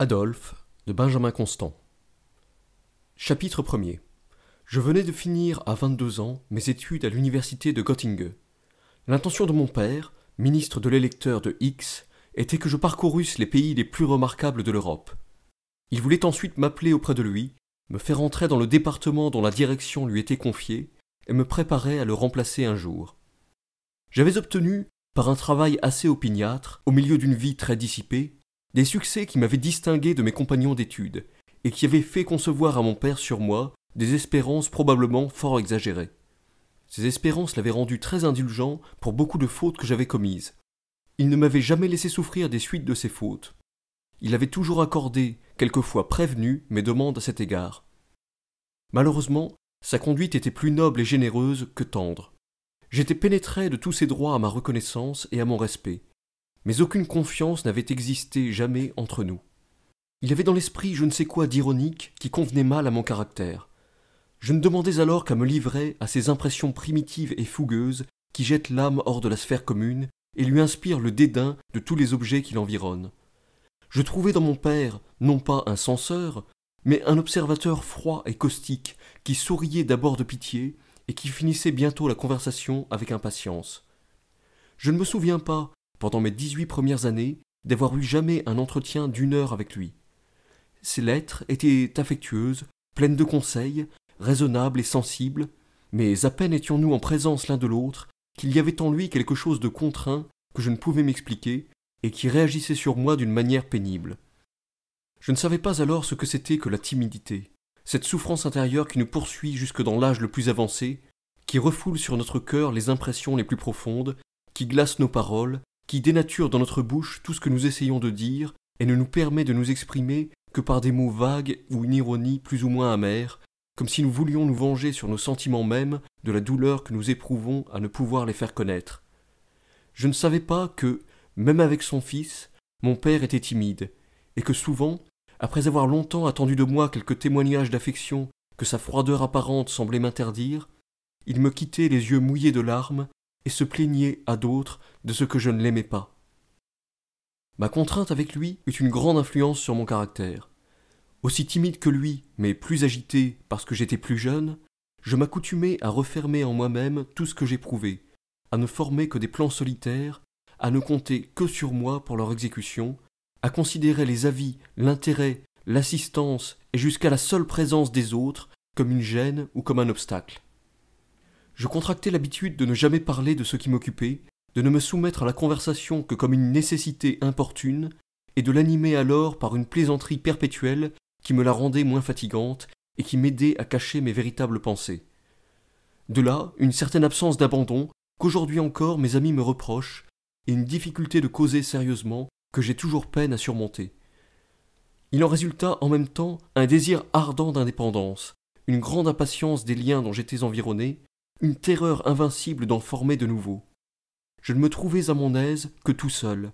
Adolphe de Benjamin Constant. Chapitre 1er. Je venais de finir à 22 ans mes études à l'université de Göttingen. L'intention de mon père, ministre de l'électeur de X, était que je parcourusse les pays les plus remarquables de l'Europe. Il voulait ensuite m'appeler auprès de lui, me faire entrer dans le département dont la direction lui était confiée, et me préparer à le remplacer un jour. J'avais obtenu, par un travail assez opiniâtre, au milieu d'une vie très dissipée, des succès qui m'avaient distingué de mes compagnons d'études, et qui avaient fait concevoir à mon père sur moi des espérances probablement fort exagérées. Ces espérances l'avaient rendu très indulgent pour beaucoup de fautes que j'avais commises. Il ne m'avait jamais laissé souffrir des suites de ses fautes. Il avait toujours accordé, quelquefois prévenu, mes demandes à cet égard. Malheureusement, sa conduite était plus noble et généreuse que tendre. J'étais pénétré de tous ses droits à ma reconnaissance et à mon respect, mais aucune confiance n'avait existé jamais entre nous. Il avait dans l'esprit je ne sais quoi d'ironique qui convenait mal à mon caractère. Je ne demandais alors qu'à me livrer à ces impressions primitives et fougueuses qui jettent l'âme hors de la sphère commune et lui inspirent le dédain de tous les objets qui l'environnent. Je trouvais dans mon père non pas un censeur, mais un observateur froid et caustique qui souriait d'abord de pitié et qui finissait bientôt la conversation avec impatience. Je ne me souviens pas pendant mes dix-huit premières années, d'avoir eu jamais un entretien d'une heure avec lui. Ses lettres étaient affectueuses, pleines de conseils, raisonnables et sensibles, mais à peine étions-nous en présence l'un de l'autre qu'il y avait en lui quelque chose de contraint que je ne pouvais m'expliquer et qui réagissait sur moi d'une manière pénible. Je ne savais pas alors ce que c'était que la timidité, cette souffrance intérieure qui nous poursuit jusque dans l'âge le plus avancé, qui refoule sur notre cœur les impressions les plus profondes, qui glace nos paroles qui dénature dans notre bouche tout ce que nous essayons de dire et ne nous permet de nous exprimer que par des mots vagues ou une ironie plus ou moins amère, comme si nous voulions nous venger sur nos sentiments mêmes de la douleur que nous éprouvons à ne pouvoir les faire connaître. Je ne savais pas que, même avec son fils, mon père était timide, et que souvent, après avoir longtemps attendu de moi quelques témoignages d'affection que sa froideur apparente semblait m'interdire, il me quittait les yeux mouillés de larmes et se plaignait à d'autres de ce que je ne l'aimais pas. Ma contrainte avec lui eut une grande influence sur mon caractère. Aussi timide que lui, mais plus agité parce que j'étais plus jeune, je m'accoutumais à refermer en moi-même tout ce que j'éprouvais, à ne former que des plans solitaires, à ne compter que sur moi pour leur exécution, à considérer les avis, l'intérêt, l'assistance et jusqu'à la seule présence des autres comme une gêne ou comme un obstacle je contractais l'habitude de ne jamais parler de ce qui m'occupait, de ne me soumettre à la conversation que comme une nécessité importune, et de l'animer alors par une plaisanterie perpétuelle qui me la rendait moins fatigante et qui m'aidait à cacher mes véritables pensées. De là une certaine absence d'abandon qu'aujourd'hui encore mes amis me reprochent, et une difficulté de causer sérieusement que j'ai toujours peine à surmonter. Il en résulta en même temps un désir ardent d'indépendance, une grande impatience des liens dont j'étais environné, une terreur invincible d'en former de nouveau. Je ne me trouvais à mon aise que tout seul,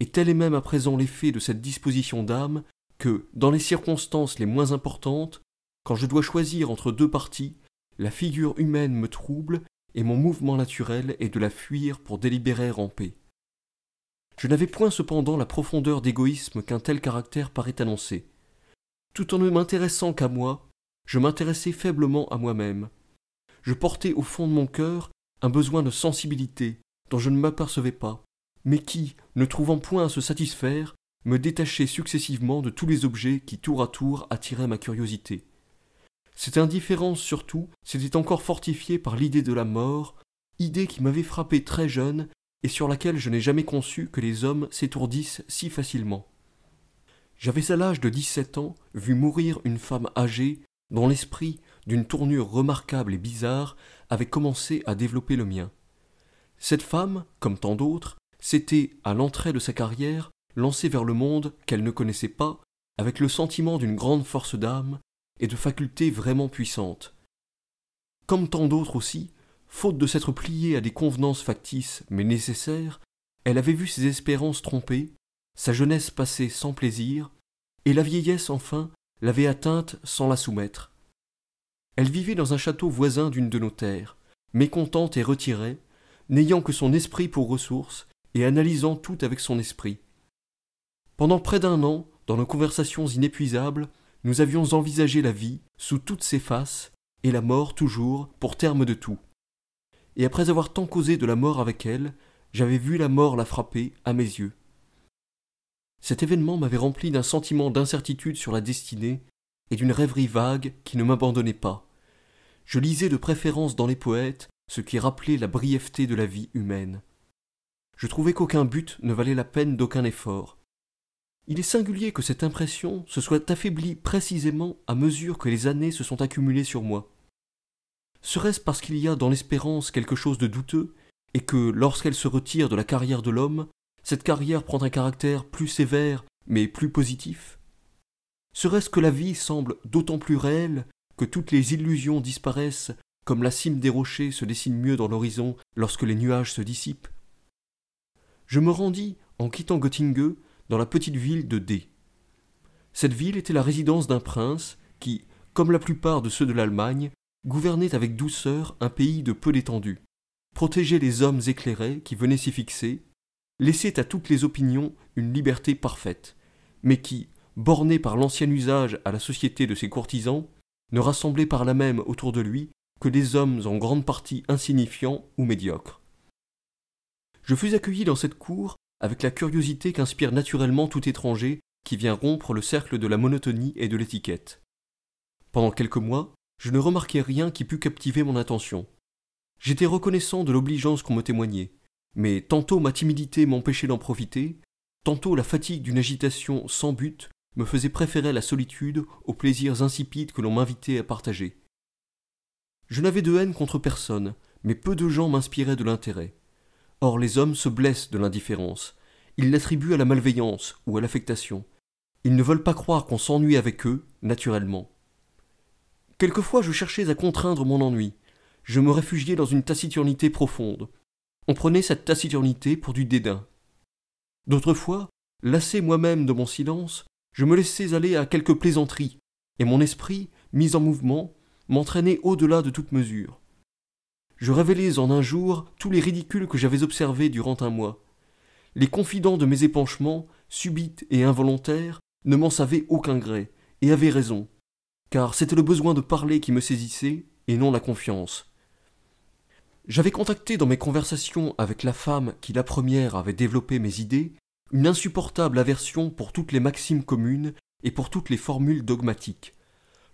et tel est même à présent l'effet de cette disposition d'âme que, dans les circonstances les moins importantes, quand je dois choisir entre deux parties, la figure humaine me trouble et mon mouvement naturel est de la fuir pour délibérer en paix. Je n'avais point cependant la profondeur d'égoïsme qu'un tel caractère paraît annoncer. Tout en ne m'intéressant qu'à moi, je m'intéressais faiblement à moi-même, je portais au fond de mon cœur un besoin de sensibilité dont je ne m'apercevais pas, mais qui, ne trouvant point à se satisfaire, me détachait successivement de tous les objets qui tour à tour attiraient ma curiosité. Cette indifférence surtout s'était encore fortifiée par l'idée de la mort, idée qui m'avait frappé très jeune et sur laquelle je n'ai jamais conçu que les hommes s'étourdissent si facilement. J'avais à l'âge de dix-sept ans vu mourir une femme âgée dont l'esprit d'une tournure remarquable et bizarre, avait commencé à développer le mien. Cette femme, comme tant d'autres, s'était, à l'entrée de sa carrière, lancée vers le monde qu'elle ne connaissait pas, avec le sentiment d'une grande force d'âme et de facultés vraiment puissantes. Comme tant d'autres aussi, faute de s'être pliée à des convenances factices mais nécessaires, elle avait vu ses espérances trompées, sa jeunesse passer sans plaisir, et la vieillesse enfin l'avait atteinte sans la soumettre. Elle vivait dans un château voisin d'une de nos terres, mécontente et retirée, n'ayant que son esprit pour ressource et analysant tout avec son esprit. Pendant près d'un an, dans nos conversations inépuisables, nous avions envisagé la vie sous toutes ses faces et la mort toujours pour terme de tout. Et après avoir tant causé de la mort avec elle, j'avais vu la mort la frapper à mes yeux. Cet événement m'avait rempli d'un sentiment d'incertitude sur la destinée et d'une rêverie vague qui ne m'abandonnait pas. Je lisais de préférence dans les poètes ce qui rappelait la brièveté de la vie humaine. Je trouvais qu'aucun but ne valait la peine d'aucun effort. Il est singulier que cette impression se soit affaiblie précisément à mesure que les années se sont accumulées sur moi. Serait-ce parce qu'il y a dans l'espérance quelque chose de douteux, et que lorsqu'elle se retire de la carrière de l'homme, cette carrière prend un caractère plus sévère, mais plus positif Serait-ce que la vie semble d'autant plus réelle que toutes les illusions disparaissent comme la cime des rochers se dessine mieux dans l'horizon lorsque les nuages se dissipent Je me rendis, en quittant Göttingen, dans la petite ville de D. Cette ville était la résidence d'un prince qui, comme la plupart de ceux de l'Allemagne, gouvernait avec douceur un pays de peu d'étendue, protégeait les hommes éclairés qui venaient s'y fixer, laissait à toutes les opinions une liberté parfaite, mais qui, borné par l'ancien usage à la société de ses courtisans, ne rassemblait par là même autour de lui que des hommes en grande partie insignifiants ou médiocres. Je fus accueilli dans cette cour avec la curiosité qu'inspire naturellement tout étranger qui vient rompre le cercle de la monotonie et de l'étiquette. Pendant quelques mois, je ne remarquai rien qui pût captiver mon attention. J'étais reconnaissant de l'obligeance qu'on me témoignait, mais tantôt ma timidité m'empêchait d'en profiter, tantôt la fatigue d'une agitation sans but me faisait préférer la solitude aux plaisirs insipides que l'on m'invitait à partager. Je n'avais de haine contre personne, mais peu de gens m'inspiraient de l'intérêt. Or les hommes se blessent de l'indifférence, ils l'attribuent à la malveillance ou à l'affectation. Ils ne veulent pas croire qu'on s'ennuie avec eux, naturellement. Quelquefois je cherchais à contraindre mon ennui, je me réfugiais dans une taciturnité profonde. On prenait cette taciturnité pour du dédain. D'autres fois, lassé moi-même de mon silence, je me laissais aller à quelques plaisanteries, et mon esprit, mis en mouvement, m'entraînait au-delà de toute mesure. Je révélais en un jour tous les ridicules que j'avais observés durant un mois. Les confidents de mes épanchements, subites et involontaires, ne m'en savaient aucun gré, et avaient raison, car c'était le besoin de parler qui me saisissait, et non la confiance. J'avais contacté dans mes conversations avec la femme qui la première avait développé mes idées une insupportable aversion pour toutes les maximes communes et pour toutes les formules dogmatiques.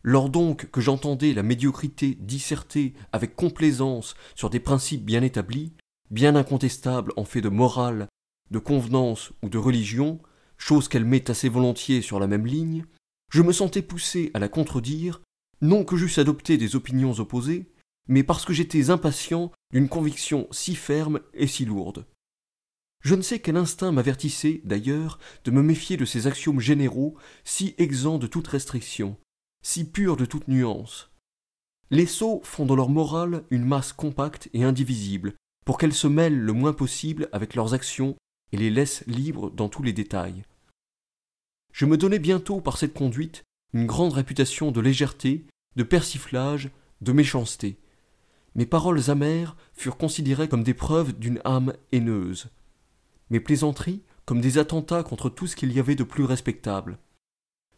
Lors donc que j'entendais la médiocrité disserter avec complaisance sur des principes bien établis, bien incontestables en fait de morale, de convenance ou de religion, chose qu'elle met assez volontiers sur la même ligne, je me sentais poussé à la contredire, non que j'eusse adopté des opinions opposées, mais parce que j'étais impatient d'une conviction si ferme et si lourde. Je ne sais quel instinct m'avertissait, d'ailleurs, de me méfier de ces axiomes généraux, si exempts de toute restriction, si purs de toute nuance. Les sots font dans leur morale une masse compacte et indivisible, pour qu'elle se mêle le moins possible avec leurs actions et les laisse libres dans tous les détails. Je me donnais bientôt par cette conduite une grande réputation de légèreté, de persiflage, de méchanceté. Mes paroles amères furent considérées comme des preuves d'une âme haineuse mes plaisanteries comme des attentats contre tout ce qu'il y avait de plus respectable.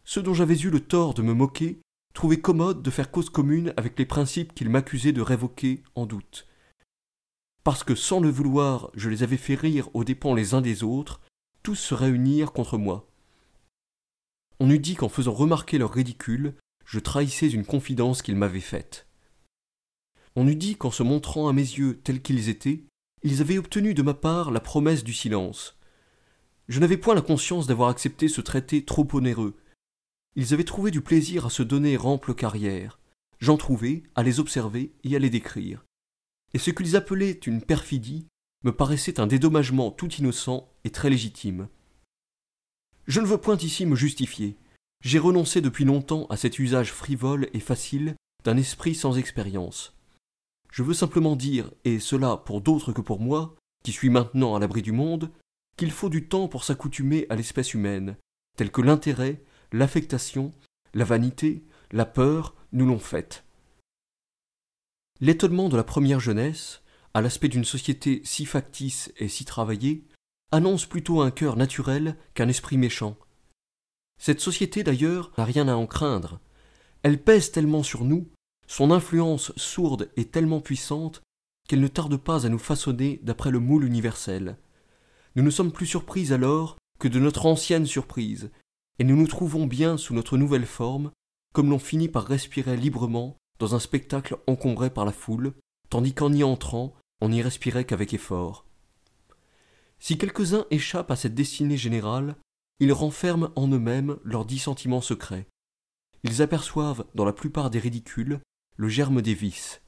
Ceux dont j'avais eu le tort de me moquer trouvaient commode de faire cause commune avec les principes qu'ils m'accusaient de révoquer en doute. Parce que sans le vouloir, je les avais fait rire aux dépens les uns des autres, tous se réunirent contre moi. On eût dit qu'en faisant remarquer leur ridicule, je trahissais une confidence qu'ils m'avaient faite. On eût dit qu'en se montrant à mes yeux tels qu'ils étaient, ils avaient obtenu de ma part la promesse du silence. Je n'avais point la conscience d'avoir accepté ce traité trop onéreux. Ils avaient trouvé du plaisir à se donner ample carrière. J'en trouvais à les observer et à les décrire. Et ce qu'ils appelaient une perfidie me paraissait un dédommagement tout innocent et très légitime. Je ne veux point ici me justifier. J'ai renoncé depuis longtemps à cet usage frivole et facile d'un esprit sans expérience. Je veux simplement dire, et cela pour d'autres que pour moi, qui suis maintenant à l'abri du monde, qu'il faut du temps pour s'accoutumer à l'espèce humaine, telle que l'intérêt, l'affectation, la vanité, la peur nous l'ont faite. L'étonnement de la première jeunesse, à l'aspect d'une société si factice et si travaillée, annonce plutôt un cœur naturel qu'un esprit méchant. Cette société d'ailleurs n'a rien à en craindre. Elle pèse tellement sur nous son influence sourde est tellement puissante qu'elle ne tarde pas à nous façonner d'après le moule universel. Nous ne sommes plus surpris alors que de notre ancienne surprise, et nous nous trouvons bien sous notre nouvelle forme, comme l'on finit par respirer librement dans un spectacle encombré par la foule, tandis qu'en y entrant, on n'y respirait qu'avec effort. Si quelques-uns échappent à cette destinée générale, ils renferment en eux-mêmes leurs dix sentiments secrets. Ils aperçoivent, dans la plupart des ridicules, le germe des vices.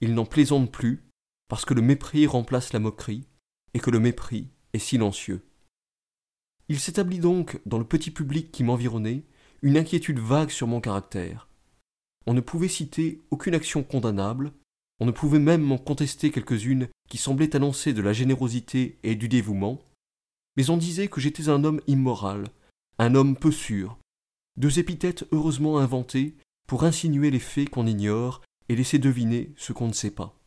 Ils n'en plaisante plus, parce que le mépris remplace la moquerie, et que le mépris est silencieux. Il s'établit donc, dans le petit public qui m'environnait, une inquiétude vague sur mon caractère. On ne pouvait citer aucune action condamnable, on ne pouvait même m'en contester quelques-unes qui semblaient annoncer de la générosité et du dévouement, mais on disait que j'étais un homme immoral, un homme peu sûr, deux épithètes heureusement inventées pour insinuer les faits qu'on ignore et laisser deviner ce qu'on ne sait pas.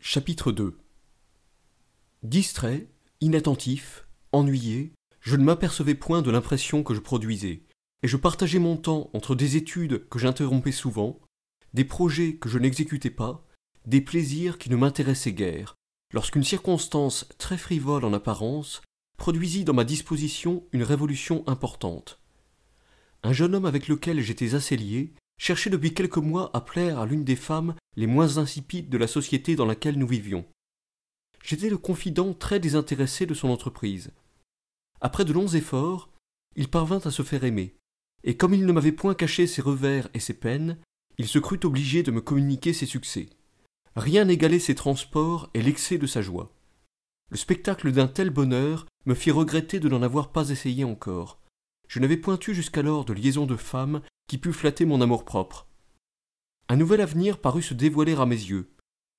Chapitre 2 Distrait, inattentif, ennuyé, je ne m'apercevais point de l'impression que je produisais, et je partageais mon temps entre des études que j'interrompais souvent, des projets que je n'exécutais pas, des plaisirs qui ne m'intéressaient guère, lorsqu'une circonstance très frivole en apparence produisit dans ma disposition une révolution importante un jeune homme avec lequel j'étais assez lié, cherchait depuis quelques mois à plaire à l'une des femmes les moins insipides de la société dans laquelle nous vivions. J'étais le confident très désintéressé de son entreprise. Après de longs efforts, il parvint à se faire aimer, et comme il ne m'avait point caché ses revers et ses peines, il se crut obligé de me communiquer ses succès. Rien n'égalait ses transports et l'excès de sa joie. Le spectacle d'un tel bonheur me fit regretter de n'en avoir pas essayé encore, je n'avais point eu jusqu'alors de liaison de femme qui pût flatter mon amour-propre. Un nouvel avenir parut se dévoiler à mes yeux.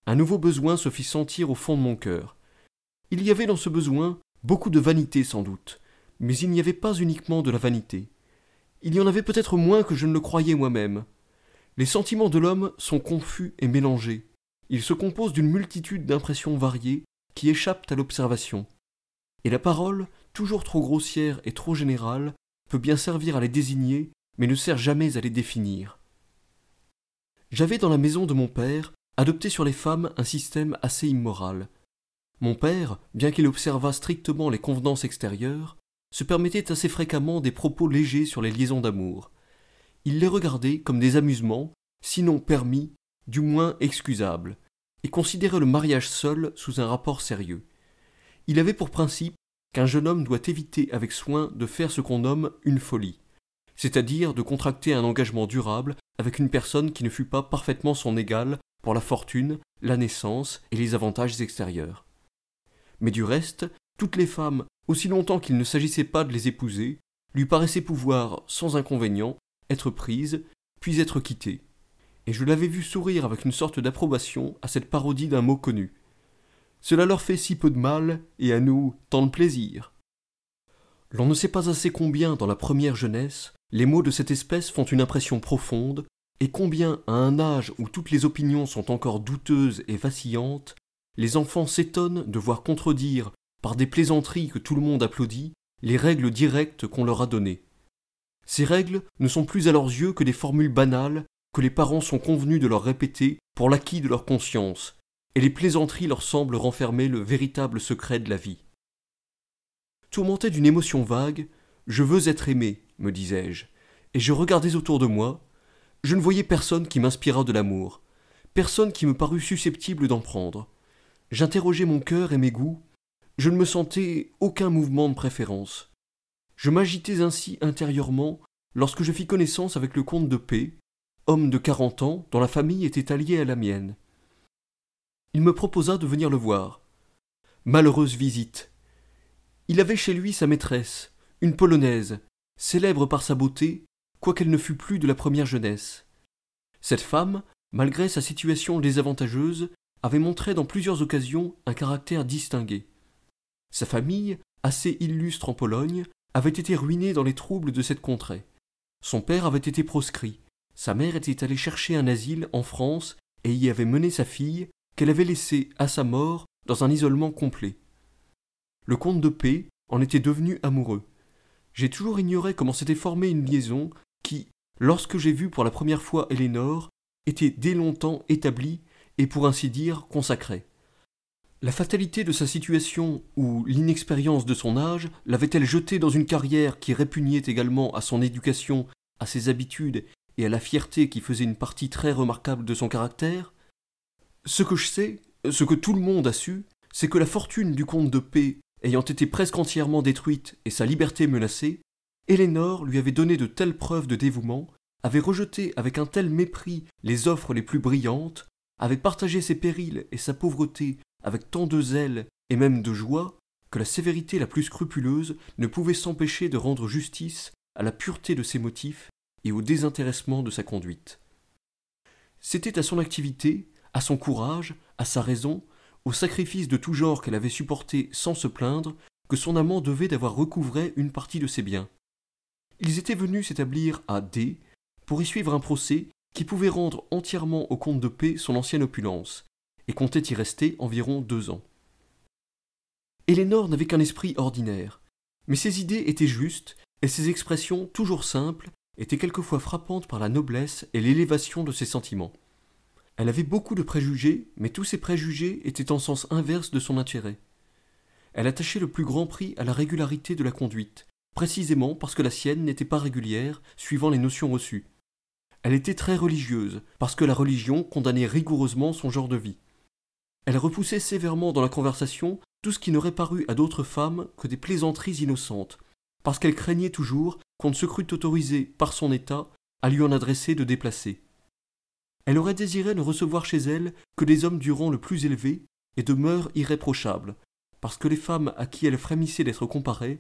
Un nouveau besoin se fit sentir au fond de mon cœur. Il y avait dans ce besoin beaucoup de vanité sans doute, mais il n'y avait pas uniquement de la vanité. Il y en avait peut-être moins que je ne le croyais moi-même. Les sentiments de l'homme sont confus et mélangés. Ils se composent d'une multitude d'impressions variées qui échappent à l'observation. Et la parole, toujours trop grossière et trop générale, peut bien servir à les désigner, mais ne sert jamais à les définir. J'avais dans la maison de mon père adopté sur les femmes un système assez immoral. Mon père, bien qu'il observât strictement les convenances extérieures, se permettait assez fréquemment des propos légers sur les liaisons d'amour. Il les regardait comme des amusements, sinon permis, du moins excusables, et considérait le mariage seul sous un rapport sérieux. Il avait pour principe qu'un jeune homme doit éviter avec soin de faire ce qu'on nomme une folie, c'est-à-dire de contracter un engagement durable avec une personne qui ne fût pas parfaitement son égale pour la fortune, la naissance et les avantages extérieurs. Mais du reste, toutes les femmes, aussi longtemps qu'il ne s'agissait pas de les épouser, lui paraissaient pouvoir, sans inconvénient, être prises, puis être quittées. Et je l'avais vu sourire avec une sorte d'approbation à cette parodie d'un mot connu, cela leur fait si peu de mal et à nous tant de plaisir. L'on ne sait pas assez combien, dans la première jeunesse, les mots de cette espèce font une impression profonde, et combien, à un âge où toutes les opinions sont encore douteuses et vacillantes, les enfants s'étonnent de voir contredire, par des plaisanteries que tout le monde applaudit, les règles directes qu'on leur a données. Ces règles ne sont plus à leurs yeux que des formules banales que les parents sont convenus de leur répéter pour l'acquis de leur conscience, et les plaisanteries leur semblent renfermer le véritable secret de la vie. Tourmenté d'une émotion vague, je veux être aimé, me disais-je, et je regardais autour de moi, je ne voyais personne qui m'inspirât de l'amour, personne qui me parût susceptible d'en prendre. J'interrogeais mon cœur et mes goûts, je ne me sentais aucun mouvement de préférence. Je m'agitais ainsi intérieurement lorsque je fis connaissance avec le comte de P, homme de quarante ans dont la famille était alliée à la mienne il me proposa de venir le voir. Malheureuse visite. Il avait chez lui sa maîtresse, une Polonaise, célèbre par sa beauté, quoiqu'elle ne fût plus de la première jeunesse. Cette femme, malgré sa situation désavantageuse, avait montré dans plusieurs occasions un caractère distingué. Sa famille, assez illustre en Pologne, avait été ruinée dans les troubles de cette contrée. Son père avait été proscrit, sa mère était allée chercher un asile en France et y avait mené sa fille, qu'elle avait laissé, à sa mort, dans un isolement complet. Le comte de P en était devenu amoureux. J'ai toujours ignoré comment s'était formée une liaison qui, lorsque j'ai vu pour la première fois Eleanor, était dès longtemps établie et pour ainsi dire consacrée. La fatalité de sa situation ou l'inexpérience de son âge l'avait-elle jetée dans une carrière qui répugnait également à son éducation, à ses habitudes et à la fierté qui faisait une partie très remarquable de son caractère ce que je sais, ce que tout le monde a su, c'est que la fortune du comte de P ayant été presque entièrement détruite et sa liberté menacée, Ellénore lui avait donné de telles preuves de dévouement, avait rejeté avec un tel mépris les offres les plus brillantes, avait partagé ses périls et sa pauvreté avec tant de zèle et même de joie, que la sévérité la plus scrupuleuse ne pouvait s'empêcher de rendre justice à la pureté de ses motifs et au désintéressement de sa conduite. C'était à son activité, à son courage, à sa raison, au sacrifice de tout genre qu'elle avait supporté sans se plaindre, que son amant devait d'avoir recouvré une partie de ses biens. Ils étaient venus s'établir à D pour y suivre un procès qui pouvait rendre entièrement au comte de paix son ancienne opulence, et comptait y rester environ deux ans. Éléonore n'avait qu'un esprit ordinaire, mais ses idées étaient justes, et ses expressions, toujours simples, étaient quelquefois frappantes par la noblesse et l'élévation de ses sentiments. Elle avait beaucoup de préjugés, mais tous ces préjugés étaient en sens inverse de son intérêt. Elle attachait le plus grand prix à la régularité de la conduite, précisément parce que la sienne n'était pas régulière, suivant les notions reçues. Elle était très religieuse, parce que la religion condamnait rigoureusement son genre de vie. Elle repoussait sévèrement dans la conversation tout ce qui n'aurait paru à d'autres femmes que des plaisanteries innocentes, parce qu'elle craignait toujours qu'on ne se crût autorisé, par son état, à lui en adresser de déplacer. Elle aurait désiré ne recevoir chez elle que des hommes du rang le plus élevé et de mœurs irréprochables, parce que les femmes à qui elle frémissait d'être comparée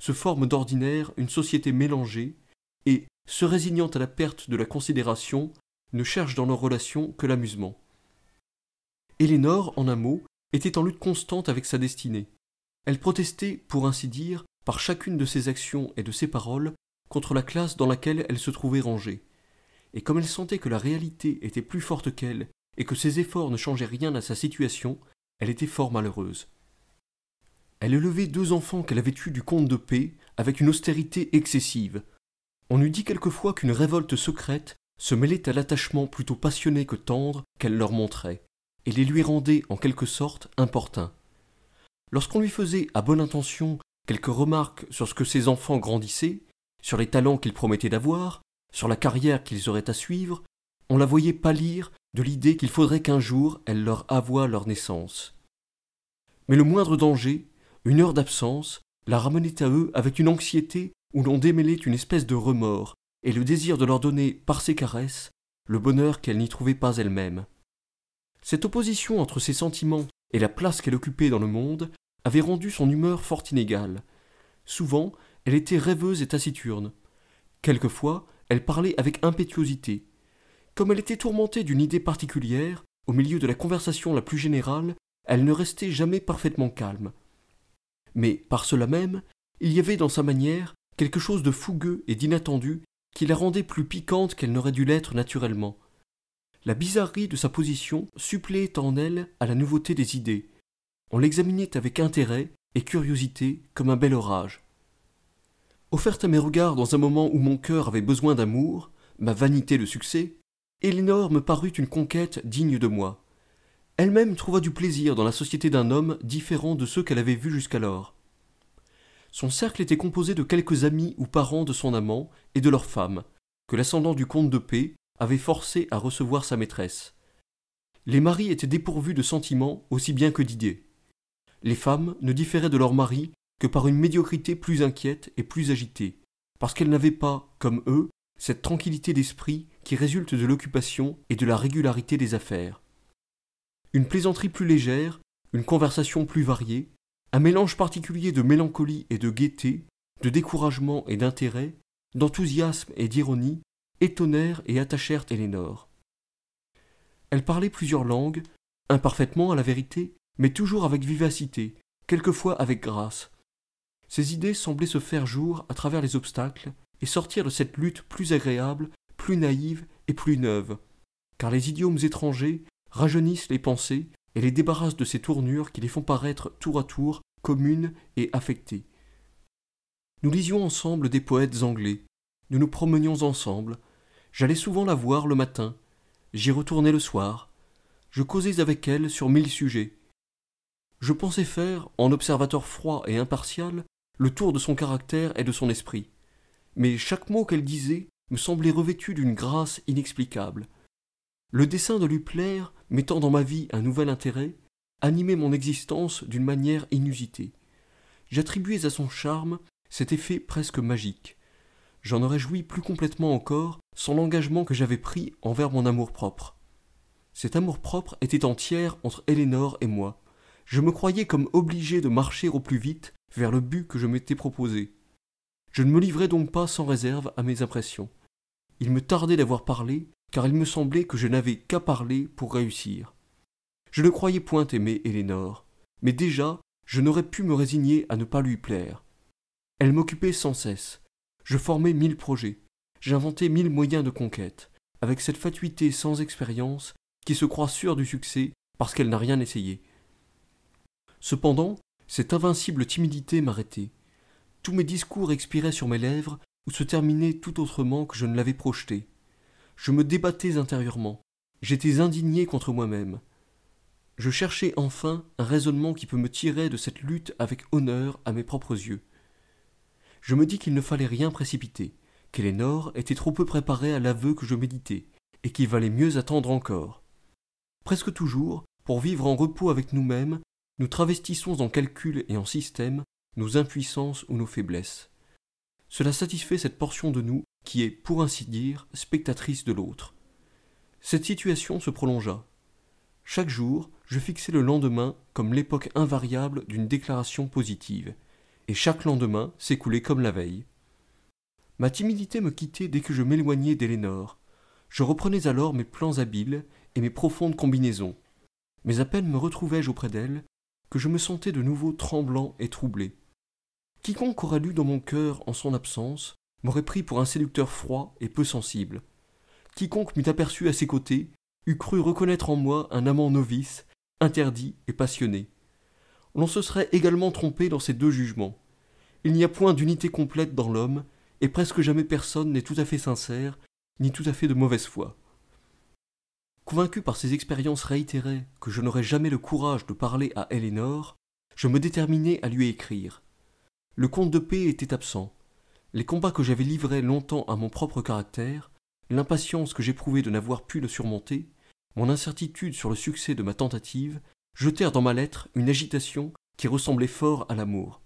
se forment d'ordinaire une société mélangée et, se résignant à la perte de la considération, ne cherchent dans leurs relations que l'amusement. Eleanor, en un mot, était en lutte constante avec sa destinée. Elle protestait, pour ainsi dire, par chacune de ses actions et de ses paroles, contre la classe dans laquelle elle se trouvait rangée et comme elle sentait que la réalité était plus forte qu'elle, et que ses efforts ne changeaient rien à sa situation, elle était fort malheureuse. Elle élevait deux enfants qu'elle avait eus du comte de paix avec une austérité excessive. On eût dit quelquefois qu'une révolte secrète se mêlait à l'attachement plutôt passionné que tendre qu'elle leur montrait, et les lui rendait en quelque sorte importuns. Lorsqu'on lui faisait à bonne intention quelques remarques sur ce que ses enfants grandissaient, sur les talents qu'ils promettaient d'avoir, sur la carrière qu'ils auraient à suivre, on la voyait pâlir de l'idée qu'il faudrait qu'un jour elle leur avoie leur naissance. Mais le moindre danger, une heure d'absence, la ramenait à eux avec une anxiété où l'on démêlait une espèce de remords et le désir de leur donner, par ses caresses, le bonheur qu'elle n'y trouvait pas elle-même. Cette opposition entre ses sentiments et la place qu'elle occupait dans le monde avait rendu son humeur fort inégale. Souvent, elle était rêveuse et taciturne. Quelquefois, elle parlait avec impétuosité. Comme elle était tourmentée d'une idée particulière, au milieu de la conversation la plus générale, elle ne restait jamais parfaitement calme. Mais, par cela même, il y avait dans sa manière quelque chose de fougueux et d'inattendu qui la rendait plus piquante qu'elle n'aurait dû l'être naturellement. La bizarrerie de sa position suppléait en elle à la nouveauté des idées. On l'examinait avec intérêt et curiosité comme un bel orage. Offerte à mes regards dans un moment où mon cœur avait besoin d'amour, ma vanité de succès, Elinor me parut une conquête digne de moi. Elle-même trouva du plaisir dans la société d'un homme différent de ceux qu'elle avait vus jusqu'alors. Son cercle était composé de quelques amis ou parents de son amant et de leurs femmes, que l'ascendant du comte de paix avait forcé à recevoir sa maîtresse. Les maris étaient dépourvus de sentiments aussi bien que d'idées. Les femmes ne différaient de leurs maris que par une médiocrité plus inquiète et plus agitée, parce qu'elle n'avait pas, comme eux, cette tranquillité d'esprit qui résulte de l'occupation et de la régularité des affaires. Une plaisanterie plus légère, une conversation plus variée, un mélange particulier de mélancolie et de gaieté, de découragement et d'intérêt, d'enthousiasme et d'ironie, étonnèrent et attachèrent Eleanor. Elle parlait plusieurs langues, imparfaitement à la vérité, mais toujours avec vivacité, quelquefois avec grâce, ces idées semblaient se faire jour à travers les obstacles et sortir de cette lutte plus agréable, plus naïve et plus neuve, car les idiomes étrangers rajeunissent les pensées et les débarrassent de ces tournures qui les font paraître tour à tour communes et affectées. Nous lisions ensemble des poètes anglais, nous nous promenions ensemble, j'allais souvent la voir le matin, j'y retournais le soir, je causais avec elle sur mille sujets. Je pensais faire, en observateur froid et impartial, le tour de son caractère et de son esprit. Mais chaque mot qu'elle disait me semblait revêtu d'une grâce inexplicable. Le dessein de lui plaire, mettant dans ma vie un nouvel intérêt, animait mon existence d'une manière inusitée. J'attribuais à son charme cet effet presque magique. J'en aurais joui plus complètement encore sans l'engagement que j'avais pris envers mon amour-propre. Cet amour-propre était entière entre Eleanor et moi. Je me croyais comme obligé de marcher au plus vite vers le but que je m'étais proposé. Je ne me livrais donc pas sans réserve à mes impressions. Il me tardait d'avoir parlé, car il me semblait que je n'avais qu'à parler pour réussir. Je ne croyais point aimer Ellénore, mais déjà je n'aurais pu me résigner à ne pas lui plaire. Elle m'occupait sans cesse. Je formais mille projets, j'inventais mille moyens de conquête, avec cette fatuité sans expérience qui se croit sûre du succès parce qu'elle n'a rien essayé. Cependant, cette invincible timidité m'arrêtait. Tous mes discours expiraient sur mes lèvres ou se terminaient tout autrement que je ne l'avais projeté. Je me débattais intérieurement. J'étais indigné contre moi-même. Je cherchais enfin un raisonnement qui peut me tirer de cette lutte avec honneur à mes propres yeux. Je me dis qu'il ne fallait rien précipiter, qu'Ellénore était trop peu préparée à l'aveu que je méditais, et qu'il valait mieux attendre encore. Presque toujours, pour vivre en repos avec nous-mêmes, nous travestissons en calcul et en système nos impuissances ou nos faiblesses. Cela satisfait cette portion de nous qui est, pour ainsi dire, spectatrice de l'autre. Cette situation se prolongea. Chaque jour, je fixais le lendemain comme l'époque invariable d'une déclaration positive, et chaque lendemain s'écoulait comme la veille. Ma timidité me quittait dès que je m'éloignais d'Élénor. Je reprenais alors mes plans habiles et mes profondes combinaisons. Mais à peine me retrouvais-je auprès d'elle que je me sentais de nouveau tremblant et troublé. Quiconque aura lu dans mon cœur en son absence m'aurait pris pour un séducteur froid et peu sensible. Quiconque m'eût aperçu à ses côtés eût cru reconnaître en moi un amant novice, interdit et passionné. L'on se serait également trompé dans ces deux jugements. Il n'y a point d'unité complète dans l'homme, et presque jamais personne n'est tout à fait sincère, ni tout à fait de mauvaise foi. Convaincu par ces expériences réitérées que je n'aurais jamais le courage de parler à Eleanor, je me déterminai à lui écrire. Le comte de paix était absent. Les combats que j'avais livrés longtemps à mon propre caractère, l'impatience que j'éprouvais de n'avoir pu le surmonter, mon incertitude sur le succès de ma tentative, jetèrent dans ma lettre une agitation qui ressemblait fort à l'amour.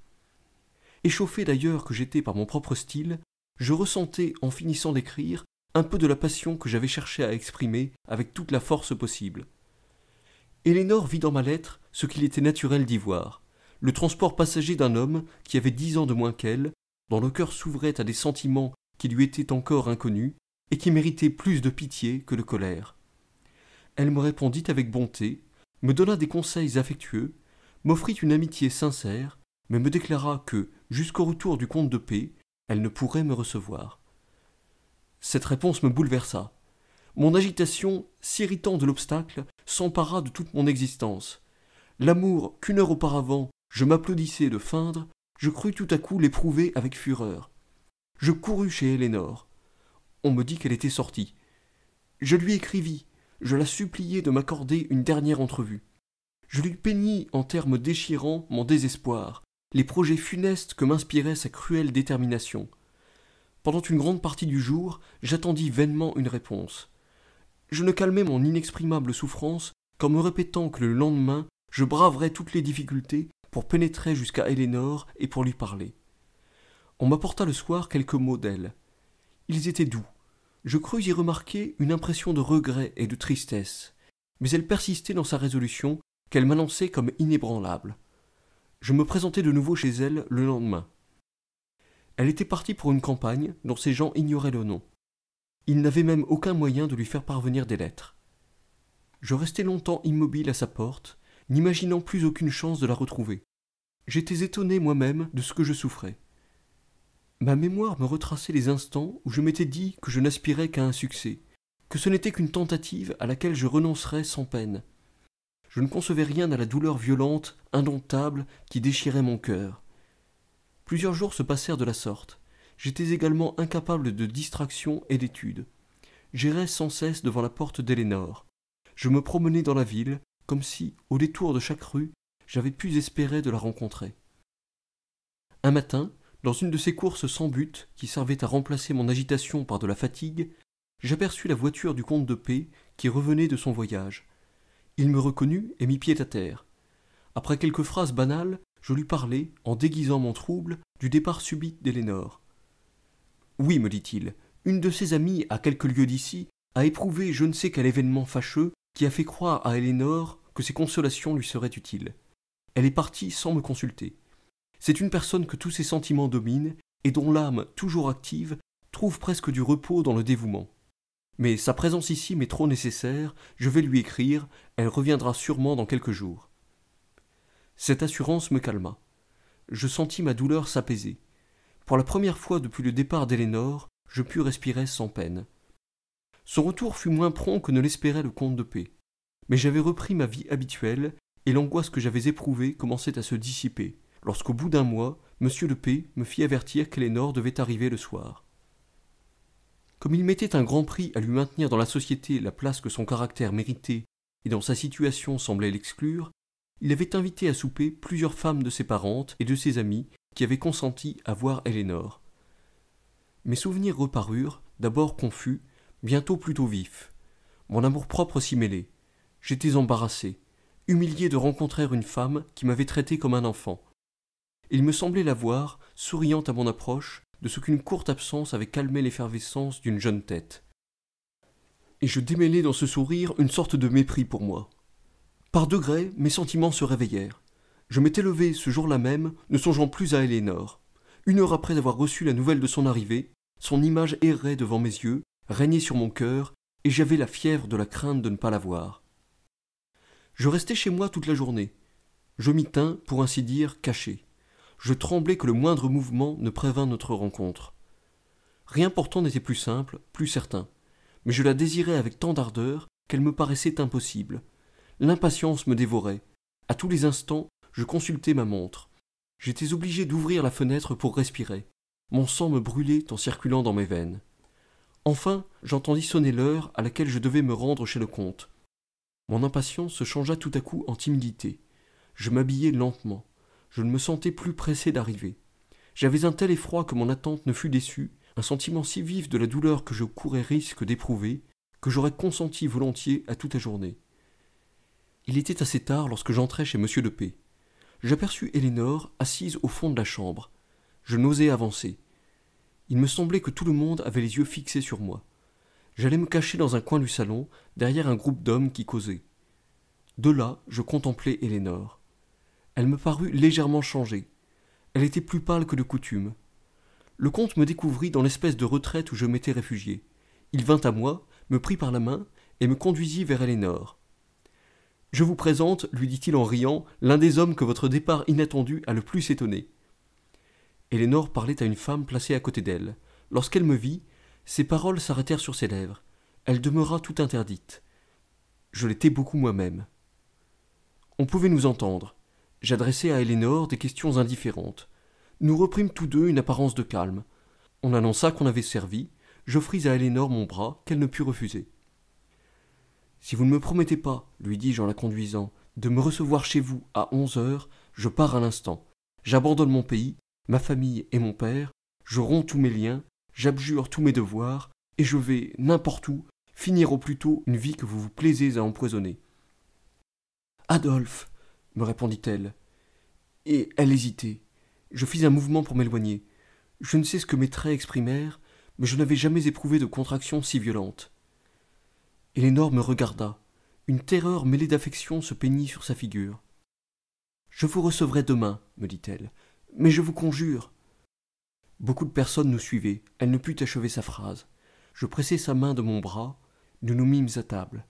Échauffé d'ailleurs que j'étais par mon propre style, je ressentais, en finissant d'écrire, un peu de la passion que j'avais cherché à exprimer avec toute la force possible. Eleanor vit dans ma lettre ce qu'il était naturel d'y voir, le transport passager d'un homme qui avait dix ans de moins qu'elle, dont le cœur s'ouvrait à des sentiments qui lui étaient encore inconnus et qui méritaient plus de pitié que de colère. Elle me répondit avec bonté, me donna des conseils affectueux, m'offrit une amitié sincère, mais me déclara que, jusqu'au retour du comte de paix, elle ne pourrait me recevoir. Cette réponse me bouleversa. Mon agitation, s'irritant de l'obstacle, s'empara de toute mon existence. L'amour qu'une heure auparavant je m'applaudissais de feindre, je crus tout à coup l'éprouver avec fureur. Je courus chez Ellénore. On me dit qu'elle était sortie. Je lui écrivis, je la suppliai de m'accorder une dernière entrevue. Je lui peignis en termes déchirants mon désespoir, les projets funestes que m'inspirait sa cruelle détermination. Pendant une grande partie du jour, j'attendis vainement une réponse. Je ne calmais mon inexprimable souffrance qu'en me répétant que le lendemain, je braverais toutes les difficultés pour pénétrer jusqu'à Eleanor et pour lui parler. On m'apporta le soir quelques mots d'elle. Ils étaient doux. Je crus y remarquer une impression de regret et de tristesse, mais elle persistait dans sa résolution qu'elle m'annonçait comme inébranlable. Je me présentai de nouveau chez elle le lendemain. Elle était partie pour une campagne dont ces gens ignoraient le nom. Ils n'avaient même aucun moyen de lui faire parvenir des lettres. Je restai longtemps immobile à sa porte, n'imaginant plus aucune chance de la retrouver. J'étais étonné moi-même de ce que je souffrais. Ma mémoire me retraçait les instants où je m'étais dit que je n'aspirais qu'à un succès, que ce n'était qu'une tentative à laquelle je renoncerais sans peine. Je ne concevais rien à la douleur violente, indomptable, qui déchirait mon cœur. Plusieurs jours se passèrent de la sorte. J'étais également incapable de distraction et d'étude. J'errais sans cesse devant la porte d'Ellénore. Je me promenais dans la ville, comme si, au détour de chaque rue, j'avais pu espérer de la rencontrer. Un matin, dans une de ces courses sans but qui servait à remplacer mon agitation par de la fatigue, j'aperçus la voiture du comte de P qui revenait de son voyage. Il me reconnut et mit pied à terre. Après quelques phrases banales, je lui parlai, en déguisant mon trouble, du départ subit d'Ellénore. Oui, me dit-il, une de ses amies, à quelques lieues d'ici, a éprouvé je ne sais quel événement fâcheux qui a fait croire à Ellénore que ses consolations lui seraient utiles. Elle est partie sans me consulter. C'est une personne que tous ses sentiments dominent et dont l'âme, toujours active, trouve presque du repos dans le dévouement. Mais sa présence ici m'est trop nécessaire, je vais lui écrire, elle reviendra sûrement dans quelques jours. Cette assurance me calma. Je sentis ma douleur s'apaiser. Pour la première fois depuis le départ d'Ellénore, je pus respirer sans peine. Son retour fut moins prompt que ne l'espérait le comte de paix. Mais j'avais repris ma vie habituelle, et l'angoisse que j'avais éprouvée commençait à se dissiper, lorsqu'au bout d'un mois, M. de P me fit avertir qu'Élénor devait arriver le soir. Comme il mettait un grand prix à lui maintenir dans la société la place que son caractère méritait et dans sa situation semblait l'exclure, il avait invité à souper plusieurs femmes de ses parentes et de ses amis qui avaient consenti à voir Eleanor. Mes souvenirs reparurent, d'abord confus, bientôt plutôt vifs. Mon amour-propre s'y mêlait. J'étais embarrassé, humilié de rencontrer une femme qui m'avait traité comme un enfant. Il me semblait la voir, souriant à mon approche, de ce qu'une courte absence avait calmé l'effervescence d'une jeune tête. Et je démêlais dans ce sourire une sorte de mépris pour moi. Par degrés, mes sentiments se réveillèrent. Je m'étais levé ce jour-là même, ne songeant plus à Eleanor. Une heure après avoir reçu la nouvelle de son arrivée, son image errait devant mes yeux, régnait sur mon cœur, et j'avais la fièvre de la crainte de ne pas la voir. Je restai chez moi toute la journée. Je m'y tins, pour ainsi dire, caché. Je tremblais que le moindre mouvement ne prévînt notre rencontre. Rien pourtant n'était plus simple, plus certain, mais je la désirais avec tant d'ardeur qu'elle me paraissait impossible. L'impatience me dévorait. À tous les instants, je consultais ma montre. J'étais obligé d'ouvrir la fenêtre pour respirer. Mon sang me brûlait en circulant dans mes veines. Enfin, j'entendis sonner l'heure à laquelle je devais me rendre chez le comte. Mon impatience se changea tout à coup en timidité. Je m'habillai lentement. Je ne me sentais plus pressé d'arriver. J'avais un tel effroi que mon attente ne fut déçue, un sentiment si vif de la douleur que je courais risque d'éprouver, que j'aurais consenti volontiers à toute la journée. Il était assez tard lorsque j'entrai chez M. de P. J'aperçus Ellénore assise au fond de la chambre. Je n'osais avancer. Il me semblait que tout le monde avait les yeux fixés sur moi. J'allais me cacher dans un coin du salon, derrière un groupe d'hommes qui causaient. De là, je contemplais Ellénore. Elle me parut légèrement changée. Elle était plus pâle que de coutume. Le comte me découvrit dans l'espèce de retraite où je m'étais réfugié. Il vint à moi, me prit par la main et me conduisit vers Ellénore. Je vous présente, lui dit-il en riant, l'un des hommes que votre départ inattendu a le plus étonné. Eleanor parlait à une femme placée à côté d'elle. Lorsqu'elle me vit, ses paroles s'arrêtèrent sur ses lèvres. Elle demeura tout interdite. Je l'étais beaucoup moi-même. On pouvait nous entendre. J'adressai à Eleanor des questions indifférentes. Nous reprîmes tous deux une apparence de calme. On annonça qu'on avait servi. J'offris à Eleanor mon bras, qu'elle ne put refuser. Si vous ne me promettez pas, lui dis-je en la conduisant, de me recevoir chez vous à onze heures, je pars à l'instant. J'abandonne mon pays, ma famille et mon père, je romps tous mes liens, j'abjure tous mes devoirs, et je vais, n'importe où, finir au plus tôt une vie que vous vous plaisez à empoisonner. Adolphe, me répondit-elle. Et elle hésitait. Je fis un mouvement pour m'éloigner. Je ne sais ce que mes traits exprimèrent, mais je n'avais jamais éprouvé de contraction si violente et me regarda. Une terreur mêlée d'affection se peignit sur sa figure. Je vous recevrai demain, me dit-elle, mais je vous conjure. Beaucoup de personnes nous suivaient. Elle ne put achever sa phrase. Je pressai sa main de mon bras. Nous nous mîmes à table.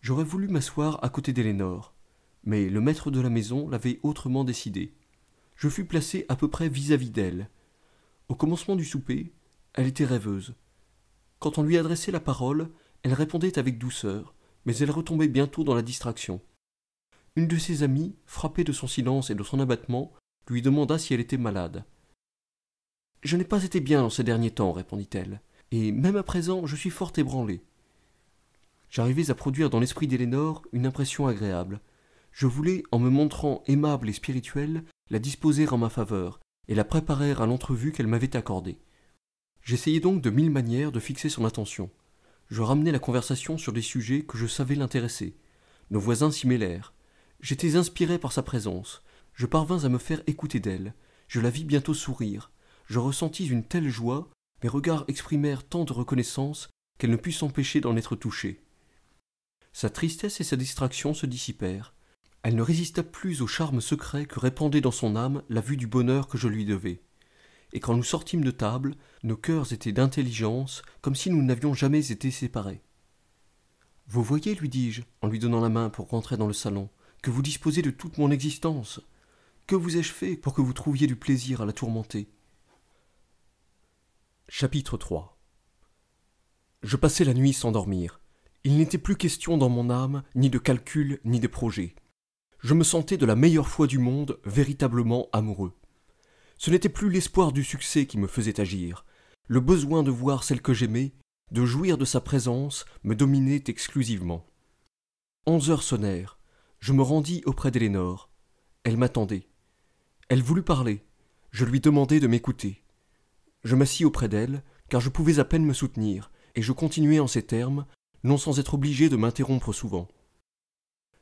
J'aurais voulu m'asseoir à côté d'Ellenor. mais le maître de la maison l'avait autrement décidé. Je fus placé à peu près vis-à-vis d'elle. Au commencement du souper, elle était rêveuse. Quand on lui adressait la parole, elle répondait avec douceur, mais elle retombait bientôt dans la distraction. Une de ses amies, frappée de son silence et de son abattement, lui demanda si elle était malade. Je n'ai pas été bien dans ces derniers temps, répondit-elle, et même à présent je suis fort ébranlée. J'arrivais à produire dans l'esprit d'Ellénore une impression agréable. Je voulais, en me montrant aimable et spirituelle, la disposer en ma faveur, et la préparer à l'entrevue qu'elle m'avait accordée. J'essayai donc de mille manières de fixer son attention je ramenai la conversation sur des sujets que je savais l'intéresser. Nos voisins s'y mêlèrent. J'étais inspiré par sa présence. Je parvins à me faire écouter d'elle. Je la vis bientôt sourire. Je ressentis une telle joie, mes regards exprimèrent tant de reconnaissance qu'elle ne put s'empêcher d'en être touchée. Sa tristesse et sa distraction se dissipèrent. Elle ne résista plus au charme secret que répandait dans son âme la vue du bonheur que je lui devais et quand nous sortîmes de table, nos cœurs étaient d'intelligence, comme si nous n'avions jamais été séparés. Vous voyez, lui dis-je, en lui donnant la main pour rentrer dans le salon, que vous disposez de toute mon existence. Que vous ai-je fait pour que vous trouviez du plaisir à la tourmenter Chapitre 3 Je passai la nuit sans dormir. Il n'était plus question dans mon âme ni de calcul ni de projet. Je me sentais de la meilleure foi du monde véritablement amoureux. Ce n'était plus l'espoir du succès qui me faisait agir. Le besoin de voir celle que j'aimais, de jouir de sa présence, me dominait exclusivement. Onze heures sonnèrent. Je me rendis auprès d'Ellénore. Elle m'attendait. Elle voulut parler. Je lui demandai de m'écouter. Je m'assis auprès d'elle, car je pouvais à peine me soutenir, et je continuai en ces termes, non sans être obligé de m'interrompre souvent.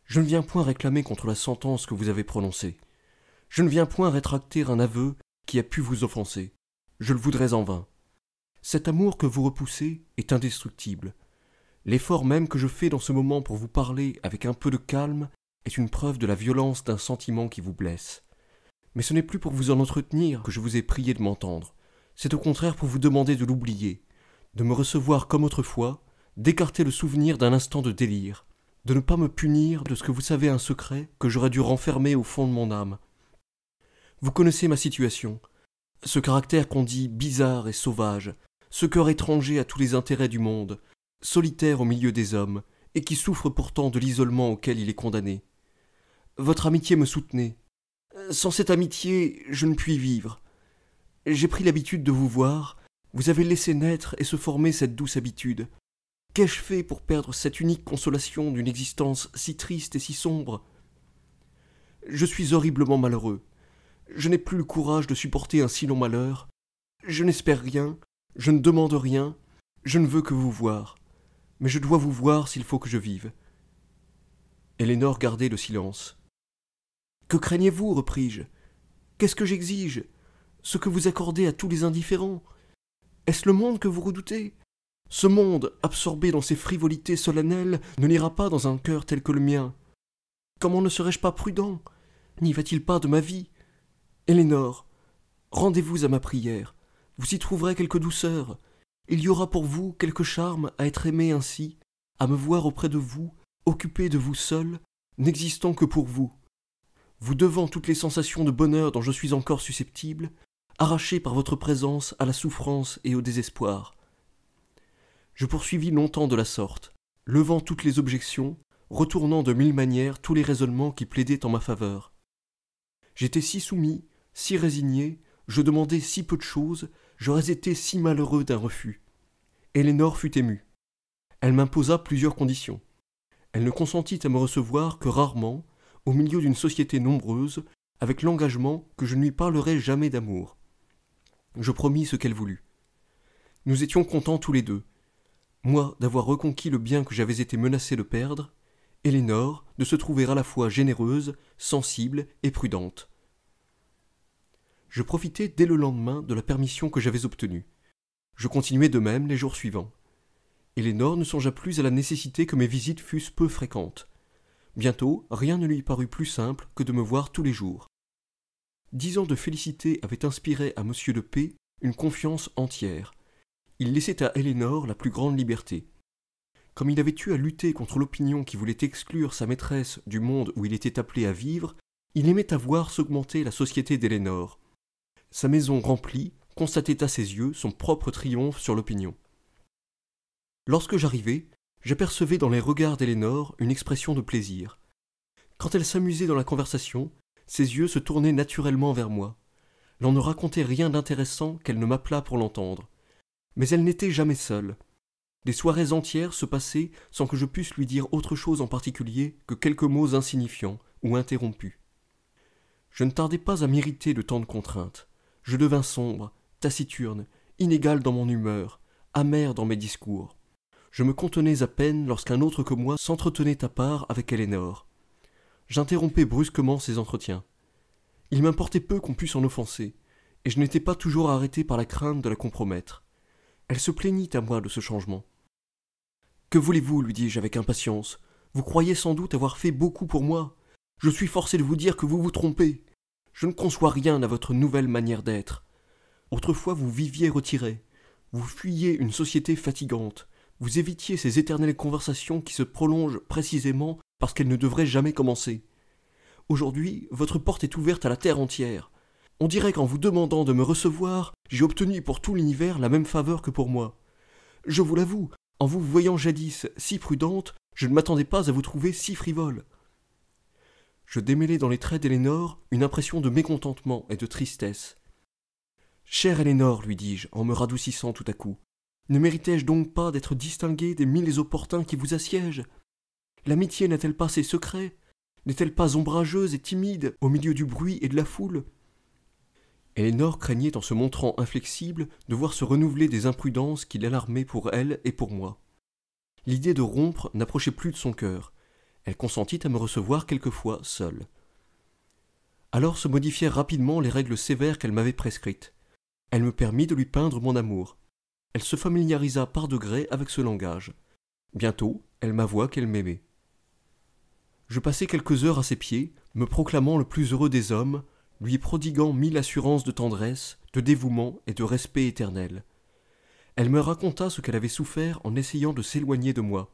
Je ne viens point réclamer contre la sentence que vous avez prononcée. Je ne viens point rétracter un aveu qui a pu vous offenser. Je le voudrais en vain. Cet amour que vous repoussez est indestructible. L'effort même que je fais dans ce moment pour vous parler avec un peu de calme est une preuve de la violence d'un sentiment qui vous blesse. Mais ce n'est plus pour vous en entretenir que je vous ai prié de m'entendre. C'est au contraire pour vous demander de l'oublier, de me recevoir comme autrefois, d'écarter le souvenir d'un instant de délire, de ne pas me punir de ce que vous savez un secret que j'aurais dû renfermer au fond de mon âme, vous connaissez ma situation. Ce caractère qu'on dit bizarre et sauvage, ce cœur étranger à tous les intérêts du monde, solitaire au milieu des hommes, et qui souffre pourtant de l'isolement auquel il est condamné. Votre amitié me soutenait. Sans cette amitié, je ne puis vivre. J'ai pris l'habitude de vous voir, vous avez laissé naître et se former cette douce habitude. Qu'ai-je fait pour perdre cette unique consolation d'une existence si triste et si sombre Je suis horriblement malheureux. Je n'ai plus le courage de supporter un si long malheur. Je n'espère rien, je ne demande rien, je ne veux que vous voir. Mais je dois vous voir s'il faut que je vive. Ellénore gardait le silence. Que craignez-vous repris-je. Qu'est-ce que j'exige Ce que vous accordez à tous les indifférents Est-ce le monde que vous redoutez Ce monde, absorbé dans ses frivolités solennelles, ne n'ira pas dans un cœur tel que le mien. Comment ne serais-je pas prudent N'y va-t-il pas de ma vie Elénor, rendez-vous à ma prière, vous y trouverez quelque douceur, il y aura pour vous quelque charme à être aimé ainsi, à me voir auprès de vous, occupé de vous seul, n'existant que pour vous, vous devant toutes les sensations de bonheur dont je suis encore susceptible, arraché par votre présence à la souffrance et au désespoir. Je poursuivis longtemps de la sorte, levant toutes les objections, retournant de mille manières tous les raisonnements qui plaidaient en ma faveur. J'étais si soumis si résigné, je demandais si peu de choses, j'aurais été si malheureux d'un refus. Ellénore fut émue. Elle m'imposa plusieurs conditions. Elle ne consentit à me recevoir que rarement, au milieu d'une société nombreuse, avec l'engagement que je ne lui parlerais jamais d'amour. Je promis ce qu'elle voulut. Nous étions contents tous les deux. Moi d'avoir reconquis le bien que j'avais été menacé de perdre, Ellénore de se trouver à la fois généreuse, sensible et prudente je profitai dès le lendemain de la permission que j'avais obtenue. Je continuai de même les jours suivants. Ellénore ne songea plus à la nécessité que mes visites fussent peu fréquentes. Bientôt, rien ne lui parut plus simple que de me voir tous les jours. Dix ans de félicité avaient inspiré à M. de P une confiance entière. Il laissait à Ellénore la plus grande liberté. Comme il avait eu à lutter contre l'opinion qui voulait exclure sa maîtresse du monde où il était appelé à vivre, il aimait à voir s'augmenter la société d'Ellénore sa maison remplie, constatait à ses yeux son propre triomphe sur l'opinion. Lorsque j'arrivais, j'apercevais dans les regards d'Elénor une expression de plaisir. Quand elle s'amusait dans la conversation, ses yeux se tournaient naturellement vers moi. L'on ne racontait rien d'intéressant qu'elle ne m'appelât pour l'entendre. Mais elle n'était jamais seule. Des soirées entières se passaient sans que je pusse lui dire autre chose en particulier que quelques mots insignifiants ou interrompus. Je ne tardais pas à m'irriter de tant de contraintes je devins sombre, taciturne, inégal dans mon humeur, amer dans mes discours. Je me contenais à peine lorsqu'un autre que moi s'entretenait à part avec Elénor. J'interrompais brusquement ses entretiens. Il m'importait peu qu'on pût s'en offenser, et je n'étais pas toujours arrêté par la crainte de la compromettre. Elle se plaignit à moi de ce changement. Que voulez-vous lui dis-je avec impatience. Vous croyez sans doute avoir fait beaucoup pour moi. Je suis forcé de vous dire que vous vous trompez. Je ne conçois rien à votre nouvelle manière d'être. Autrefois vous viviez retiré, vous fuyiez une société fatigante, vous évitiez ces éternelles conversations qui se prolongent précisément parce qu'elles ne devraient jamais commencer. Aujourd'hui, votre porte est ouverte à la terre entière. On dirait qu'en vous demandant de me recevoir, j'ai obtenu pour tout l'univers la même faveur que pour moi. Je vous l'avoue, en vous voyant jadis si prudente, je ne m'attendais pas à vous trouver si frivole je démêlais dans les traits d'Ellénore une impression de mécontentement et de tristesse. Chère Ellénore, lui dis-je, en me radoucissant tout à coup, ne méritais-je donc pas d'être distingué des mille opportuns qui vous assiègent L'amitié n'a-t-elle pas ses secrets N'est-elle pas ombrageuse et timide au milieu du bruit et de la foule Ellénore craignait en se montrant inflexible de voir se renouveler des imprudences qui l'alarmaient pour elle et pour moi. L'idée de rompre n'approchait plus de son cœur, elle consentit à me recevoir quelquefois seule. Alors se modifièrent rapidement les règles sévères qu'elle m'avait prescrites. Elle me permit de lui peindre mon amour. Elle se familiarisa par degrés avec ce langage. Bientôt, elle m'avoua qu'elle m'aimait. Je passai quelques heures à ses pieds, me proclamant le plus heureux des hommes, lui prodiguant mille assurances de tendresse, de dévouement et de respect éternel. Elle me raconta ce qu'elle avait souffert en essayant de s'éloigner de moi,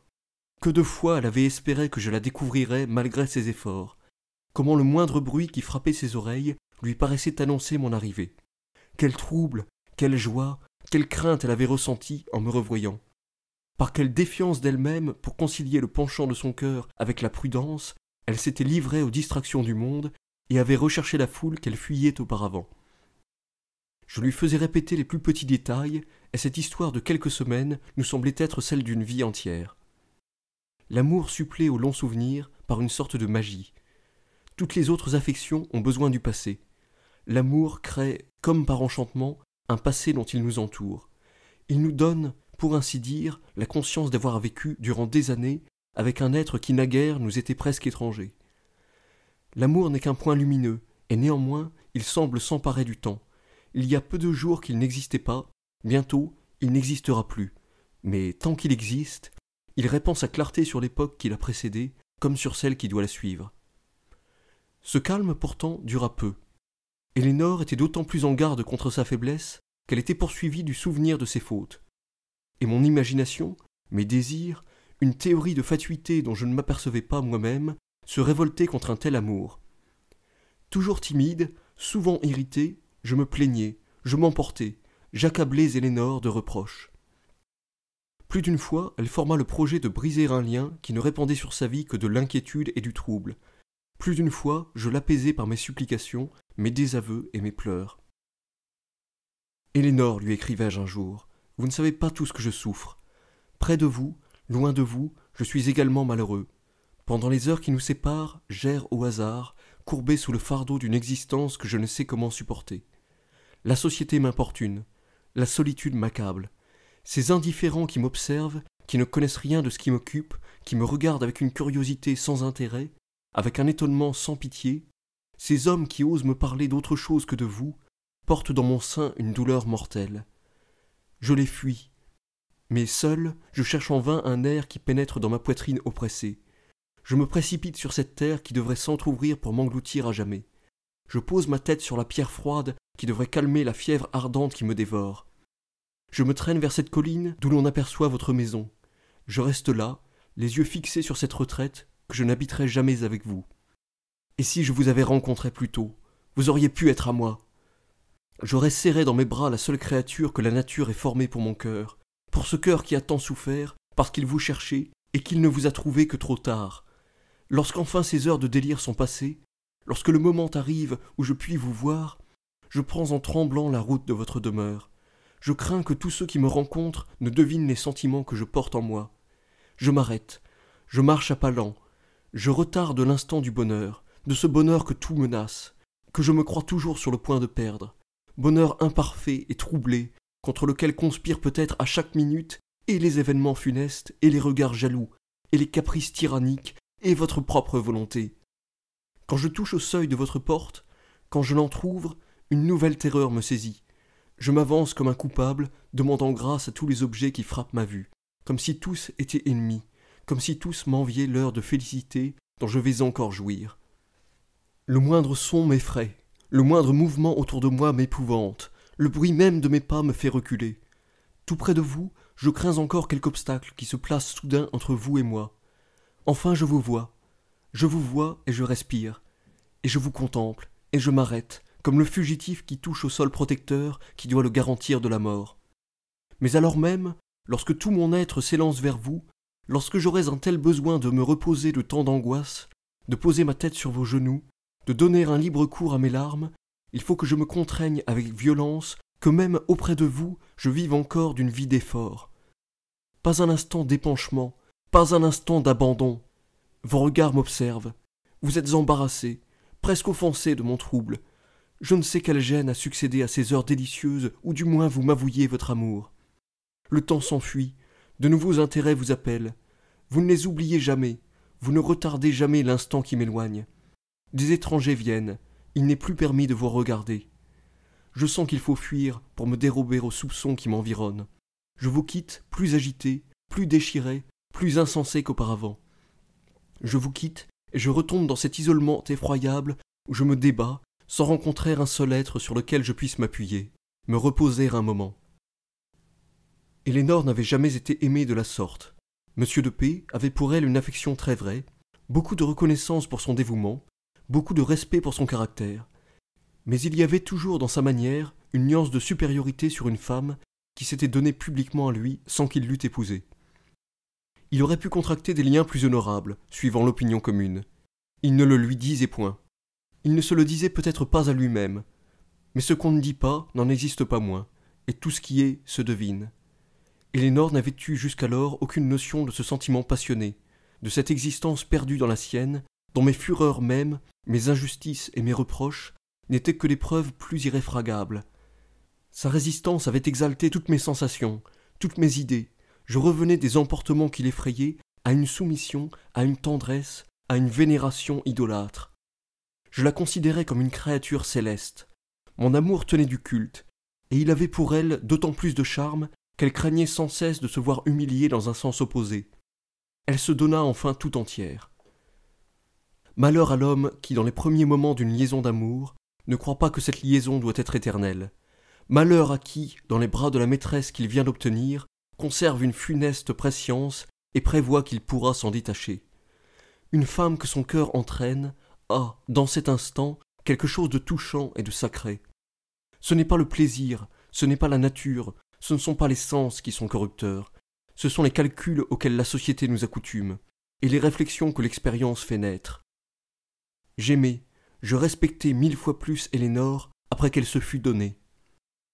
que de fois elle avait espéré que je la découvrirais malgré ses efforts. Comment le moindre bruit qui frappait ses oreilles lui paraissait annoncer mon arrivée. Quel trouble, quelle joie, quelle crainte elle avait ressentie en me revoyant. Par quelle défiance d'elle-même pour concilier le penchant de son cœur avec la prudence, elle s'était livrée aux distractions du monde et avait recherché la foule qu'elle fuyait auparavant. Je lui faisais répéter les plus petits détails, et cette histoire de quelques semaines nous semblait être celle d'une vie entière. L'amour supplée au long souvenir par une sorte de magie. Toutes les autres affections ont besoin du passé. L'amour crée, comme par enchantement, un passé dont il nous entoure. Il nous donne, pour ainsi dire, la conscience d'avoir vécu durant des années avec un être qui naguère nous était presque étranger. L'amour n'est qu'un point lumineux, et néanmoins il semble s'emparer du temps. Il y a peu de jours qu'il n'existait pas, bientôt il n'existera plus. Mais tant qu'il existe, il répand sa clarté sur l'époque qui l'a précédée, comme sur celle qui doit la suivre. Ce calme pourtant dura peu. Ellénore était d'autant plus en garde contre sa faiblesse qu'elle était poursuivie du souvenir de ses fautes. Et mon imagination, mes désirs, une théorie de fatuité dont je ne m'apercevais pas moi-même, se révoltaient contre un tel amour. Toujours timide, souvent irrité, je me plaignais, je m'emportais, j'accablais Ellénore de reproches. Plus d'une fois, elle forma le projet de briser un lien qui ne répandait sur sa vie que de l'inquiétude et du trouble. Plus d'une fois, je l'apaisai par mes supplications, mes désaveux et mes pleurs. Eleanor, lui écrivais-je un jour, vous ne savez pas tout ce que je souffre. Près de vous, loin de vous, je suis également malheureux. Pendant les heures qui nous séparent, j'erre au hasard, courbé sous le fardeau d'une existence que je ne sais comment supporter. La société m'importune, la solitude m'accable, ces indifférents qui m'observent, qui ne connaissent rien de ce qui m'occupe, qui me regardent avec une curiosité sans intérêt, avec un étonnement sans pitié, ces hommes qui osent me parler d'autre chose que de vous, portent dans mon sein une douleur mortelle. Je les fuis, mais seul, je cherche en vain un air qui pénètre dans ma poitrine oppressée. Je me précipite sur cette terre qui devrait s'entr'ouvrir pour m'engloutir à jamais. Je pose ma tête sur la pierre froide qui devrait calmer la fièvre ardente qui me dévore. Je me traîne vers cette colline d'où l'on aperçoit votre maison. Je reste là, les yeux fixés sur cette retraite que je n'habiterai jamais avec vous. Et si je vous avais rencontré plus tôt, vous auriez pu être à moi. J'aurais serré dans mes bras la seule créature que la nature ait formée pour mon cœur, pour ce cœur qui a tant souffert parce qu'il vous cherchait et qu'il ne vous a trouvé que trop tard. Lorsqu'enfin ces heures de délire sont passées, lorsque le moment arrive où je puis vous voir, je prends en tremblant la route de votre demeure. Je crains que tous ceux qui me rencontrent ne devinent les sentiments que je porte en moi. Je m'arrête, je marche à pas lents, je retarde l'instant du bonheur, de ce bonheur que tout menace, que je me crois toujours sur le point de perdre, bonheur imparfait et troublé, contre lequel conspirent peut-être à chaque minute et les événements funestes, et les regards jaloux, et les caprices tyranniques, et votre propre volonté. Quand je touche au seuil de votre porte, quand je l'entr'ouvre, une nouvelle terreur me saisit, je m'avance comme un coupable, demandant grâce à tous les objets qui frappent ma vue, comme si tous étaient ennemis, comme si tous m'enviaient l'heure de félicité dont je vais encore jouir. Le moindre son m'effraie, le moindre mouvement autour de moi m'épouvante, le bruit même de mes pas me fait reculer. Tout près de vous, je crains encore quelque obstacle qui se place soudain entre vous et moi. Enfin je vous vois. Je vous vois et je respire. Et je vous contemple, et je m'arrête, comme le fugitif qui touche au sol protecteur qui doit le garantir de la mort. Mais alors même, lorsque tout mon être s'élance vers vous, lorsque j'aurais un tel besoin de me reposer de tant d'angoisse, de poser ma tête sur vos genoux, de donner un libre cours à mes larmes, il faut que je me contraigne avec violence, que même auprès de vous, je vive encore d'une vie d'effort. Pas un instant d'épanchement, pas un instant d'abandon. Vos regards m'observent. Vous êtes embarrassé, presque offensé de mon trouble. Je ne sais quelle gêne a succédé à ces heures délicieuses où du moins vous m'avouiez votre amour. Le temps s'enfuit, de nouveaux intérêts vous appellent. Vous ne les oubliez jamais, vous ne retardez jamais l'instant qui m'éloigne. Des étrangers viennent, il n'est plus permis de vous regarder. Je sens qu'il faut fuir pour me dérober aux soupçons qui m'environnent. Je vous quitte plus agité, plus déchiré, plus insensé qu'auparavant. Je vous quitte et je retombe dans cet isolement effroyable où je me débat, sans rencontrer un seul être sur lequel je puisse m'appuyer, me reposer un moment. Ellénore n'avait jamais été aimée de la sorte. M. de P avait pour elle une affection très vraie, beaucoup de reconnaissance pour son dévouement, beaucoup de respect pour son caractère. Mais il y avait toujours dans sa manière une nuance de supériorité sur une femme qui s'était donnée publiquement à lui sans qu'il l'eût épousée. Il aurait pu contracter des liens plus honorables, suivant l'opinion commune. Il ne le lui disait point. Il ne se le disait peut-être pas à lui-même, mais ce qu'on ne dit pas n'en existe pas moins, et tout ce qui est se devine. Ellénore n'avait eu jusqu'alors aucune notion de ce sentiment passionné, de cette existence perdue dans la sienne, dont mes fureurs mêmes, mes injustices et mes reproches n'étaient que des preuves plus irréfragables. Sa résistance avait exalté toutes mes sensations, toutes mes idées. Je revenais des emportements qui l'effrayaient à une soumission, à une tendresse, à une vénération idolâtre je la considérais comme une créature céleste. Mon amour tenait du culte, et il avait pour elle d'autant plus de charme qu'elle craignait sans cesse de se voir humiliée dans un sens opposé. Elle se donna enfin tout entière. Malheur à l'homme qui, dans les premiers moments d'une liaison d'amour, ne croit pas que cette liaison doit être éternelle. Malheur à qui, dans les bras de la maîtresse qu'il vient d'obtenir, conserve une funeste prescience et prévoit qu'il pourra s'en détacher. Une femme que son cœur entraîne « Ah, dans cet instant, quelque chose de touchant et de sacré. Ce n'est pas le plaisir, ce n'est pas la nature, ce ne sont pas les sens qui sont corrupteurs, ce sont les calculs auxquels la société nous accoutume, et les réflexions que l'expérience fait naître. J'aimais, je respectais mille fois plus Eleanor après qu'elle se fût donnée.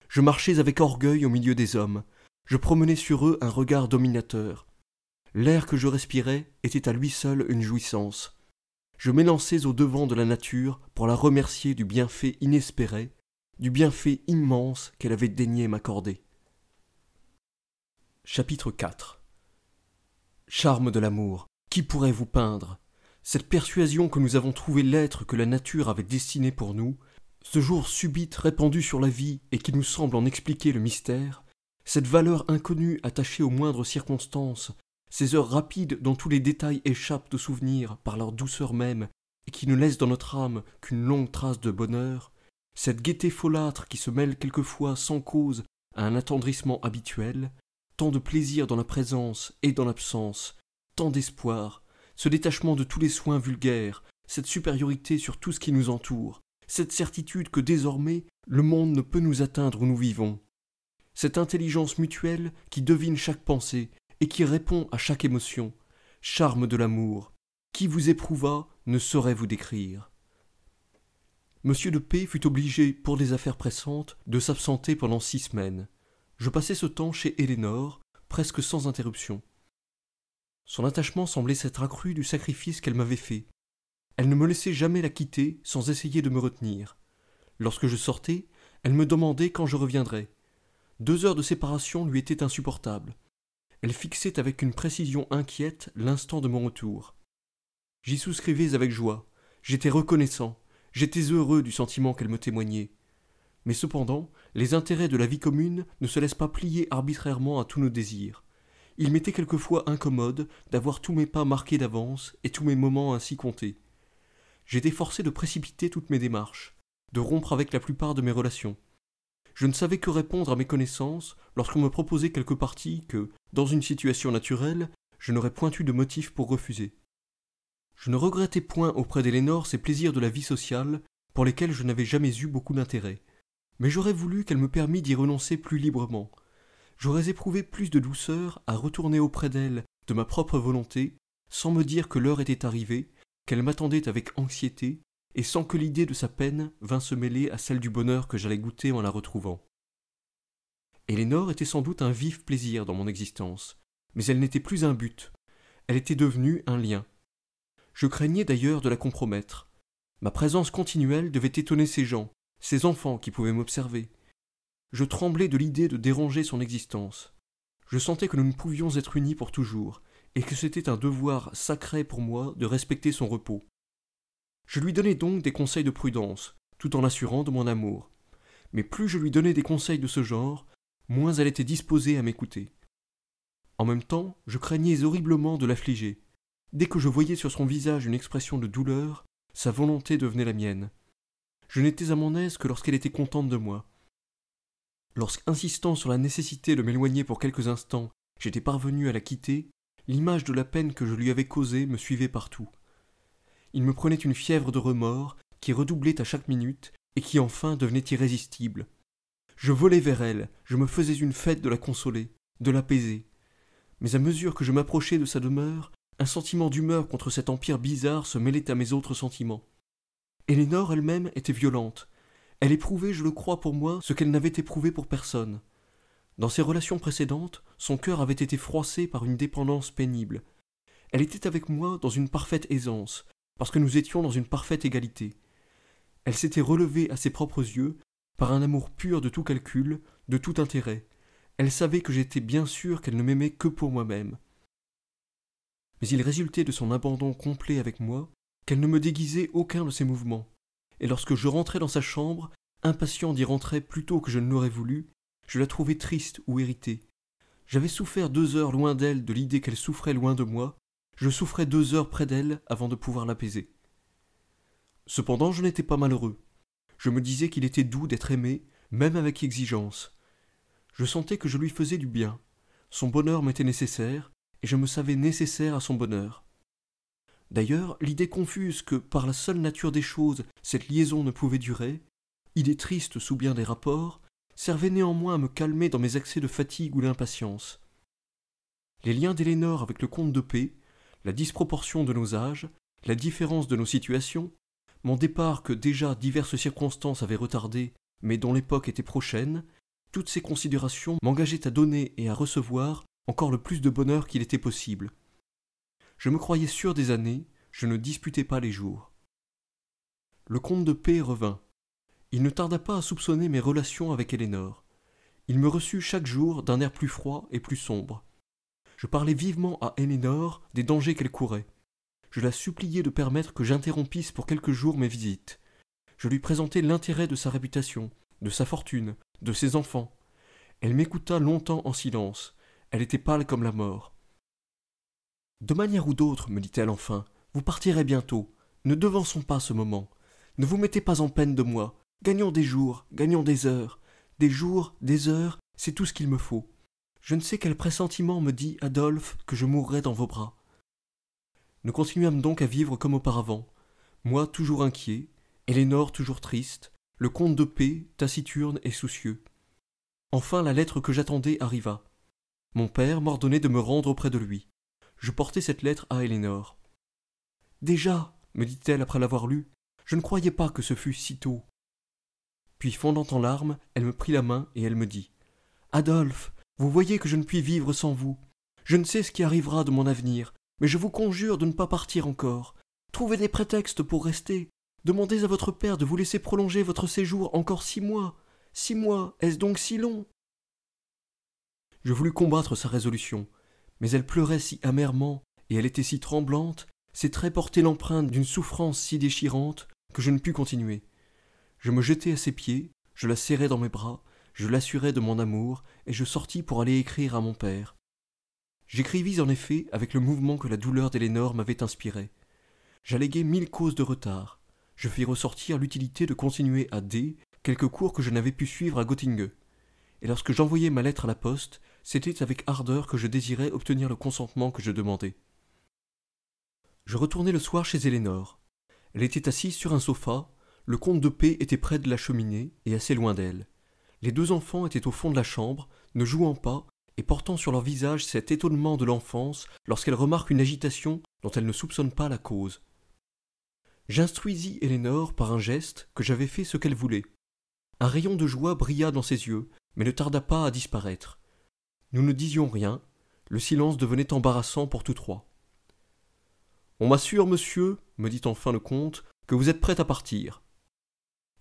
Je marchais avec orgueil au milieu des hommes, je promenais sur eux un regard dominateur. L'air que je respirais était à lui seul une jouissance je m'élançais au devant de la nature pour la remercier du bienfait inespéré, du bienfait immense qu'elle avait daigné m'accorder. Chapitre 4 Charme de l'amour, qui pourrait vous peindre Cette persuasion que nous avons trouvé l'être que la nature avait destiné pour nous, ce jour subit répandu sur la vie et qui nous semble en expliquer le mystère, cette valeur inconnue attachée aux moindres circonstances ces heures rapides dont tous les détails échappent aux souvenirs par leur douceur même, et qui ne laissent dans notre âme qu'une longue trace de bonheur, cette gaieté folâtre qui se mêle quelquefois sans cause à un attendrissement habituel, tant de plaisir dans la présence et dans l'absence, tant d'espoir, ce détachement de tous les soins vulgaires, cette supériorité sur tout ce qui nous entoure, cette certitude que désormais le monde ne peut nous atteindre où nous vivons, cette intelligence mutuelle qui devine chaque pensée et qui répond à chaque émotion, charme de l'amour, qui vous éprouva ne saurait vous décrire. Monsieur de P fut obligé, pour des affaires pressantes, de s'absenter pendant six semaines. Je passais ce temps chez Elénore, presque sans interruption. Son attachement semblait s'être accru du sacrifice qu'elle m'avait fait. Elle ne me laissait jamais la quitter sans essayer de me retenir. Lorsque je sortais, elle me demandait quand je reviendrais. Deux heures de séparation lui étaient insupportables. Elle fixait avec une précision inquiète l'instant de mon retour. J'y souscrivais avec joie, j'étais reconnaissant, j'étais heureux du sentiment qu'elle me témoignait. Mais cependant, les intérêts de la vie commune ne se laissent pas plier arbitrairement à tous nos désirs. Il m'était quelquefois incommode d'avoir tous mes pas marqués d'avance et tous mes moments ainsi comptés. J'étais forcé de précipiter toutes mes démarches, de rompre avec la plupart de mes relations, je ne savais que répondre à mes connaissances lorsqu'on me proposait quelque parties que, dans une situation naturelle, je n'aurais point eu de motif pour refuser. Je ne regrettais point auprès d'Elénor ces plaisirs de la vie sociale pour lesquels je n'avais jamais eu beaucoup d'intérêt, mais j'aurais voulu qu'elle me permît d'y renoncer plus librement. J'aurais éprouvé plus de douceur à retourner auprès d'elle de ma propre volonté, sans me dire que l'heure était arrivée, qu'elle m'attendait avec anxiété, et sans que l'idée de sa peine vînt se mêler à celle du bonheur que j'allais goûter en la retrouvant. Eleanor était sans doute un vif plaisir dans mon existence, mais elle n'était plus un but, elle était devenue un lien. Je craignais d'ailleurs de la compromettre. Ma présence continuelle devait étonner ces gens, ces enfants qui pouvaient m'observer. Je tremblais de l'idée de déranger son existence. Je sentais que nous ne pouvions être unis pour toujours, et que c'était un devoir sacré pour moi de respecter son repos. Je lui donnais donc des conseils de prudence, tout en l'assurant de mon amour. Mais plus je lui donnais des conseils de ce genre, moins elle était disposée à m'écouter. En même temps, je craignais horriblement de l'affliger. Dès que je voyais sur son visage une expression de douleur, sa volonté devenait la mienne. Je n'étais à mon aise que lorsqu'elle était contente de moi. Lorsqu'insistant sur la nécessité de m'éloigner pour quelques instants, j'étais parvenu à la quitter, l'image de la peine que je lui avais causée me suivait partout il me prenait une fièvre de remords qui redoublait à chaque minute et qui enfin devenait irrésistible. Je volais vers elle, je me faisais une fête de la consoler, de l'apaiser. Mais à mesure que je m'approchais de sa demeure, un sentiment d'humeur contre cet empire bizarre se mêlait à mes autres sentiments. Eleanor elle-même était violente. Elle éprouvait, je le crois pour moi, ce qu'elle n'avait éprouvé pour personne. Dans ses relations précédentes, son cœur avait été froissé par une dépendance pénible. Elle était avec moi dans une parfaite aisance, parce nous étions dans une parfaite égalité. Elle s'était relevée à ses propres yeux, par un amour pur de tout calcul, de tout intérêt. Elle savait que j'étais bien sûr qu'elle ne m'aimait que pour moi-même. Mais il résultait de son abandon complet avec moi qu'elle ne me déguisait aucun de ses mouvements. Et lorsque je rentrais dans sa chambre, impatient d'y rentrer plus tôt que je ne l'aurais voulu, je la trouvais triste ou irritée. J'avais souffert deux heures loin d'elle de l'idée qu'elle souffrait loin de moi, je souffrais deux heures près d'elle avant de pouvoir l'apaiser. Cependant, je n'étais pas malheureux. Je me disais qu'il était doux d'être aimé, même avec exigence. Je sentais que je lui faisais du bien. Son bonheur m'était nécessaire, et je me savais nécessaire à son bonheur. D'ailleurs, l'idée confuse que, par la seule nature des choses, cette liaison ne pouvait durer, idée triste sous bien des rapports, servait néanmoins à me calmer dans mes accès de fatigue ou d'impatience. Les liens d'Ellénore avec le comte de P la disproportion de nos âges, la différence de nos situations, mon départ que déjà diverses circonstances avaient retardé, mais dont l'époque était prochaine, toutes ces considérations m'engageaient à donner et à recevoir encore le plus de bonheur qu'il était possible. Je me croyais sûr des années, je ne disputais pas les jours. Le comte de P revint. Il ne tarda pas à soupçonner mes relations avec Ellénore. Il me reçut chaque jour d'un air plus froid et plus sombre je parlais vivement à Eleanor des dangers qu'elle courait. Je la suppliais de permettre que j'interrompisse pour quelques jours mes visites. Je lui présentai l'intérêt de sa réputation, de sa fortune, de ses enfants. Elle m'écouta longtemps en silence. Elle était pâle comme la mort. De manière ou d'autre, me dit-elle enfin, vous partirez bientôt. Ne devançons pas ce moment. Ne vous mettez pas en peine de moi. Gagnons des jours, gagnons des heures. Des jours, des heures, c'est tout ce qu'il me faut. Je ne sais quel pressentiment me dit, Adolphe, que je mourrais dans vos bras. Nous continuâmes donc à vivre comme auparavant, moi toujours inquiet, Ellénore toujours triste, le comte de paix taciturne et soucieux. Enfin la lettre que j'attendais arriva. Mon père m'ordonnait de me rendre auprès de lui. Je portai cette lettre à Ellénore. Déjà, me dit-elle après l'avoir lue, je ne croyais pas que ce fût si tôt. Puis, fondant en larmes, elle me prit la main et elle me dit Adolphe, vous voyez que je ne puis vivre sans vous. Je ne sais ce qui arrivera de mon avenir, mais je vous conjure de ne pas partir encore. Trouvez des prétextes pour rester. Demandez à votre père de vous laisser prolonger votre séjour encore six mois. Six mois, est-ce donc si long Je voulus combattre sa résolution, mais elle pleurait si amèrement, et elle était si tremblante, ses traits portaient l'empreinte d'une souffrance si déchirante, que je ne pus continuer. Je me jetai à ses pieds, je la serrai dans mes bras, je l'assurai de mon amour, et je sortis pour aller écrire à mon père. J'écrivis en effet avec le mouvement que la douleur d'Élénor m'avait inspiré. J'alléguai mille causes de retard. Je fis ressortir l'utilité de continuer à D quelques cours que je n'avais pu suivre à Göttingen. Et lorsque j'envoyais ma lettre à la poste, c'était avec ardeur que je désirais obtenir le consentement que je demandais. Je retournai le soir chez Ellénore. Elle était assise sur un sofa, le comte de P était près de la cheminée et assez loin d'elle. Les deux enfants étaient au fond de la chambre, ne jouant pas, et portant sur leur visage cet étonnement de l'enfance lorsqu'elle remarque une agitation dont elle ne soupçonne pas la cause. J'instruisis Ellénore par un geste que j'avais fait ce qu'elle voulait. Un rayon de joie brilla dans ses yeux, mais ne tarda pas à disparaître. Nous ne disions rien, le silence devenait embarrassant pour tous trois. On m'assure, monsieur, me dit enfin le comte, que vous êtes prêt à partir.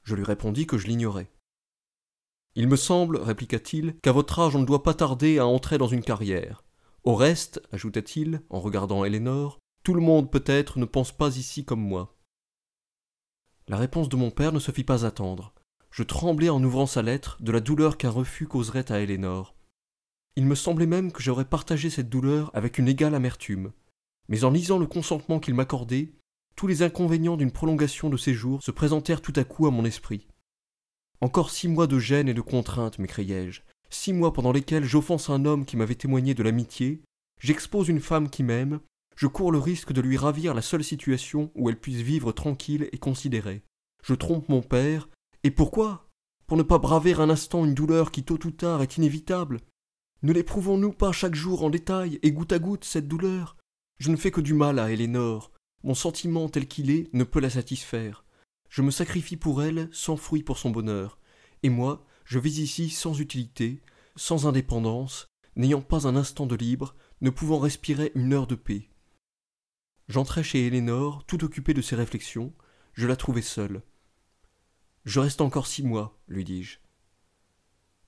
Je lui répondis que je l'ignorais. Il me semble, répliqua-t-il, qu'à votre âge on ne doit pas tarder à entrer dans une carrière. Au reste, ajouta-t-il, en regardant Eleanor, tout le monde peut-être ne pense pas ici comme moi. La réponse de mon père ne se fit pas attendre. Je tremblais en ouvrant sa lettre de la douleur qu'un refus causerait à Eleanor. Il me semblait même que j'aurais partagé cette douleur avec une égale amertume. Mais en lisant le consentement qu'il m'accordait, tous les inconvénients d'une prolongation de séjour se présentèrent tout à coup à mon esprit. Encore six mois de gêne et de contrainte, m'écriai-je, six mois pendant lesquels j'offense un homme qui m'avait témoigné de l'amitié, j'expose une femme qui m'aime, je cours le risque de lui ravir la seule situation où elle puisse vivre tranquille et considérée. Je trompe mon père, et pourquoi Pour ne pas braver un instant une douleur qui tôt ou tard est inévitable. Ne l'éprouvons-nous pas chaque jour en détail et goutte à goutte cette douleur Je ne fais que du mal à Eleanor. Mon sentiment tel qu'il est ne peut la satisfaire. Je me sacrifie pour elle sans fruit pour son bonheur, et moi, je vis ici sans utilité, sans indépendance, n'ayant pas un instant de libre, ne pouvant respirer une heure de paix. j'entrai chez Eleanor, tout occupé de ses réflexions, je la trouvai seule. Je reste encore six mois, lui dis-je.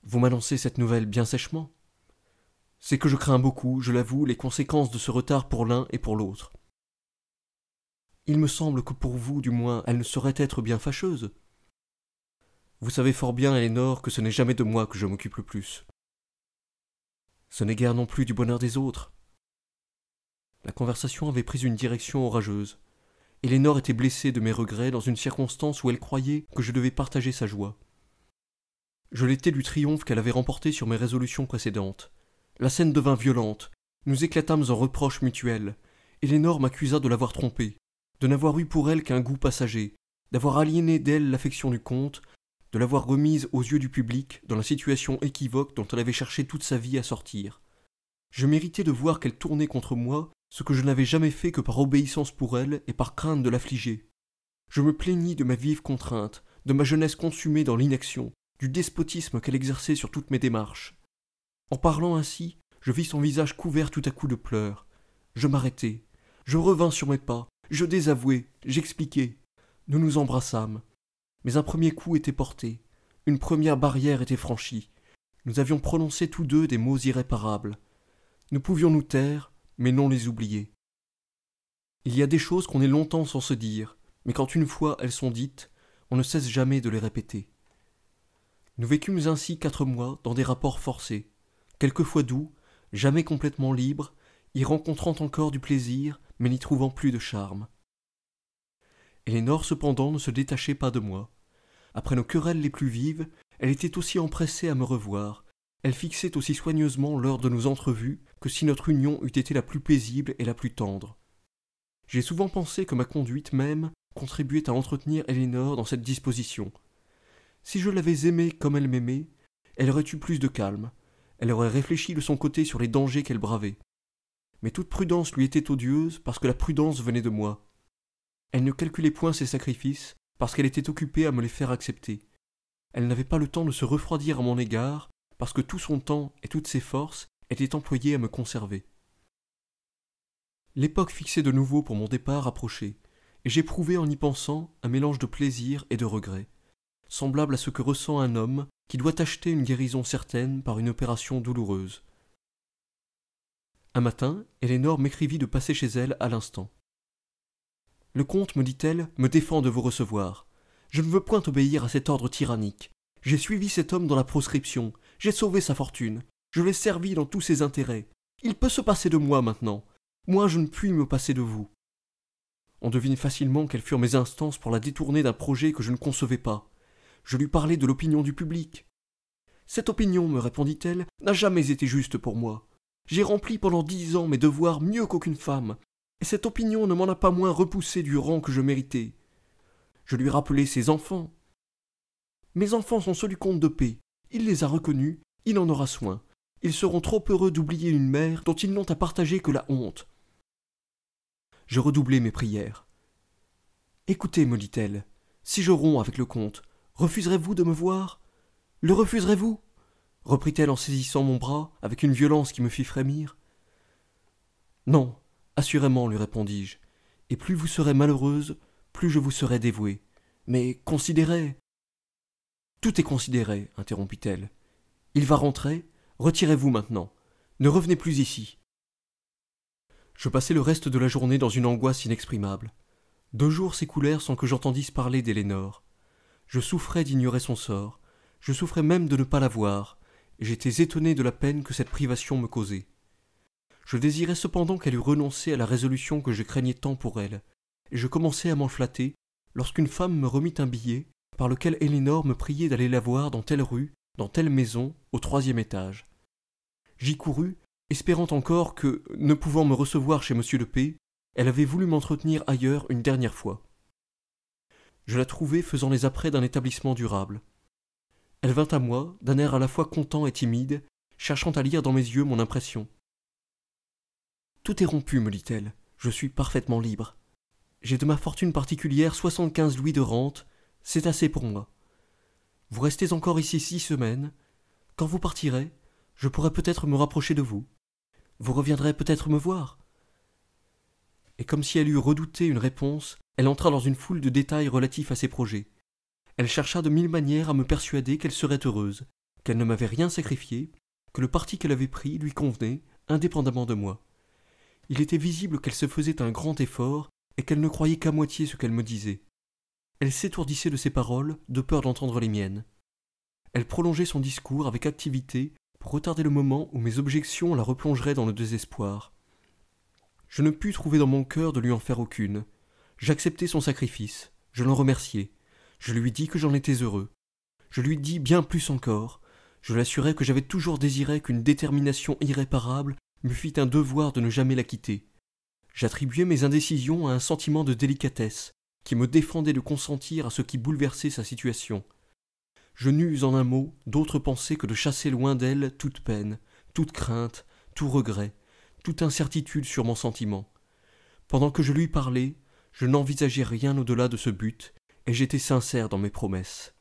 Vous m'annoncez cette nouvelle bien sèchement. C'est que je crains beaucoup, je l'avoue, les conséquences de ce retard pour l'un et pour l'autre. Il me semble que pour vous, du moins, elle ne saurait être bien fâcheuse. Vous savez fort bien, Elénor, que ce n'est jamais de moi que je m'occupe le plus. Ce n'est guère non plus du bonheur des autres. La conversation avait pris une direction orageuse. Ellénore était blessée de mes regrets dans une circonstance où elle croyait que je devais partager sa joie. Je l'étais du triomphe qu'elle avait remporté sur mes résolutions précédentes. La scène devint violente. Nous éclatâmes en reproches mutuels. Ellénore m'accusa de l'avoir trompée de n'avoir eu pour elle qu'un goût passager, d'avoir aliéné d'elle l'affection du comte, de l'avoir remise aux yeux du public dans la situation équivoque dont elle avait cherché toute sa vie à sortir. Je méritais de voir qu'elle tournait contre moi, ce que je n'avais jamais fait que par obéissance pour elle et par crainte de l'affliger. Je me plaignis de ma vive contrainte, de ma jeunesse consumée dans l'inaction, du despotisme qu'elle exerçait sur toutes mes démarches. En parlant ainsi, je vis son visage couvert tout à coup de pleurs. Je m'arrêtai. Je revins sur mes pas, je désavouai, j'expliquai. Nous nous embrassâmes. Mais un premier coup était porté, une première barrière était franchie. Nous avions prononcé tous deux des mots irréparables. Nous pouvions nous taire, mais non les oublier. Il y a des choses qu'on est longtemps sans se dire, mais quand une fois elles sont dites, on ne cesse jamais de les répéter. Nous vécûmes ainsi quatre mois dans des rapports forcés, quelquefois doux, jamais complètement libres, y rencontrant encore du plaisir, mais n'y trouvant plus de charme. Elénore, cependant ne se détachait pas de moi. Après nos querelles les plus vives, elle était aussi empressée à me revoir, elle fixait aussi soigneusement l'heure de nos entrevues que si notre union eût été la plus paisible et la plus tendre. J'ai souvent pensé que ma conduite même contribuait à entretenir Elénore dans cette disposition. Si je l'avais aimée comme elle m'aimait, elle aurait eu plus de calme, elle aurait réfléchi de son côté sur les dangers qu'elle bravait, mais toute prudence lui était odieuse parce que la prudence venait de moi. Elle ne calculait point ses sacrifices parce qu'elle était occupée à me les faire accepter. Elle n'avait pas le temps de se refroidir à mon égard parce que tout son temps et toutes ses forces étaient employés à me conserver. L'époque fixée de nouveau pour mon départ approchait, et j'éprouvais en y pensant un mélange de plaisir et de regret, semblable à ce que ressent un homme qui doit acheter une guérison certaine par une opération douloureuse. Un matin, Ellénore m'écrivit de passer chez elle à l'instant. Le comte, me dit-elle, me défend de vous recevoir. Je ne veux point obéir à cet ordre tyrannique. J'ai suivi cet homme dans la proscription, j'ai sauvé sa fortune, je l'ai servi dans tous ses intérêts. Il peut se passer de moi maintenant. Moi, je ne puis me passer de vous. On devine facilement quelles furent mes instances pour la détourner d'un projet que je ne concevais pas. Je lui parlais de l'opinion du public. Cette opinion, me répondit-elle, n'a jamais été juste pour moi. J'ai rempli pendant dix ans mes devoirs mieux qu'aucune femme, et cette opinion ne m'en a pas moins repoussé du rang que je méritais. Je lui rappelai ses enfants. Mes enfants sont ceux du comte de paix. Il les a reconnus, il en aura soin. Ils seront trop heureux d'oublier une mère dont ils n'ont à partager que la honte. Je redoublai mes prières. Écoutez, me dit-elle, si je romps avec le comte, refuserez-vous de me voir Le refuserez-vous reprit-elle en saisissant mon bras avec une violence qui me fit frémir. Non, assurément, lui répondis-je, et plus vous serez malheureuse, plus je vous serai dévouée. Mais considérez. Tout est considéré, interrompit-elle. Il va rentrer, retirez-vous maintenant. Ne revenez plus ici. Je passai le reste de la journée dans une angoisse inexprimable. Deux jours s'écoulèrent sans que j'entendisse parler d'Ellénore. Je souffrais d'ignorer son sort, je souffrais même de ne pas la voir, j'étais étonné de la peine que cette privation me causait. Je désirais cependant qu'elle eût renoncé à la résolution que je craignais tant pour elle, et je commençais à m'en flatter lorsqu'une femme me remit un billet par lequel Ellénore me priait d'aller la voir dans telle rue, dans telle maison, au troisième étage. J'y courus, espérant encore que, ne pouvant me recevoir chez M. de P, elle avait voulu m'entretenir ailleurs une dernière fois. Je la trouvai faisant les apprêts d'un établissement durable. Elle vint à moi, d'un air à la fois content et timide, cherchant à lire dans mes yeux mon impression. Tout est rompu, me dit-elle, je suis parfaitement libre. J'ai de ma fortune particulière soixante-quinze louis de rente, c'est assez pour moi. Vous restez encore ici six semaines. Quand vous partirez, je pourrai peut-être me rapprocher de vous. Vous reviendrez peut-être me voir. Et comme si elle eût redouté une réponse, elle entra dans une foule de détails relatifs à ses projets. Elle chercha de mille manières à me persuader qu'elle serait heureuse, qu'elle ne m'avait rien sacrifié, que le parti qu'elle avait pris lui convenait, indépendamment de moi. Il était visible qu'elle se faisait un grand effort et qu'elle ne croyait qu'à moitié ce qu'elle me disait. Elle s'étourdissait de ses paroles, de peur d'entendre les miennes. Elle prolongeait son discours avec activité pour retarder le moment où mes objections la replongeraient dans le désespoir. Je ne pus trouver dans mon cœur de lui en faire aucune. J'acceptai son sacrifice, je l'en remerciais. Je lui dis que j'en étais heureux. Je lui dis bien plus encore. Je l'assurai que j'avais toujours désiré qu'une détermination irréparable me fît un devoir de ne jamais la quitter. J'attribuais mes indécisions à un sentiment de délicatesse, qui me défendait de consentir à ce qui bouleversait sa situation. Je n'eus en un mot d'autre pensée que de chasser loin d'elle toute peine, toute crainte, tout regret, toute incertitude sur mon sentiment. Pendant que je lui parlais, je n'envisageais rien au-delà de ce but, et j'étais sincère dans mes promesses.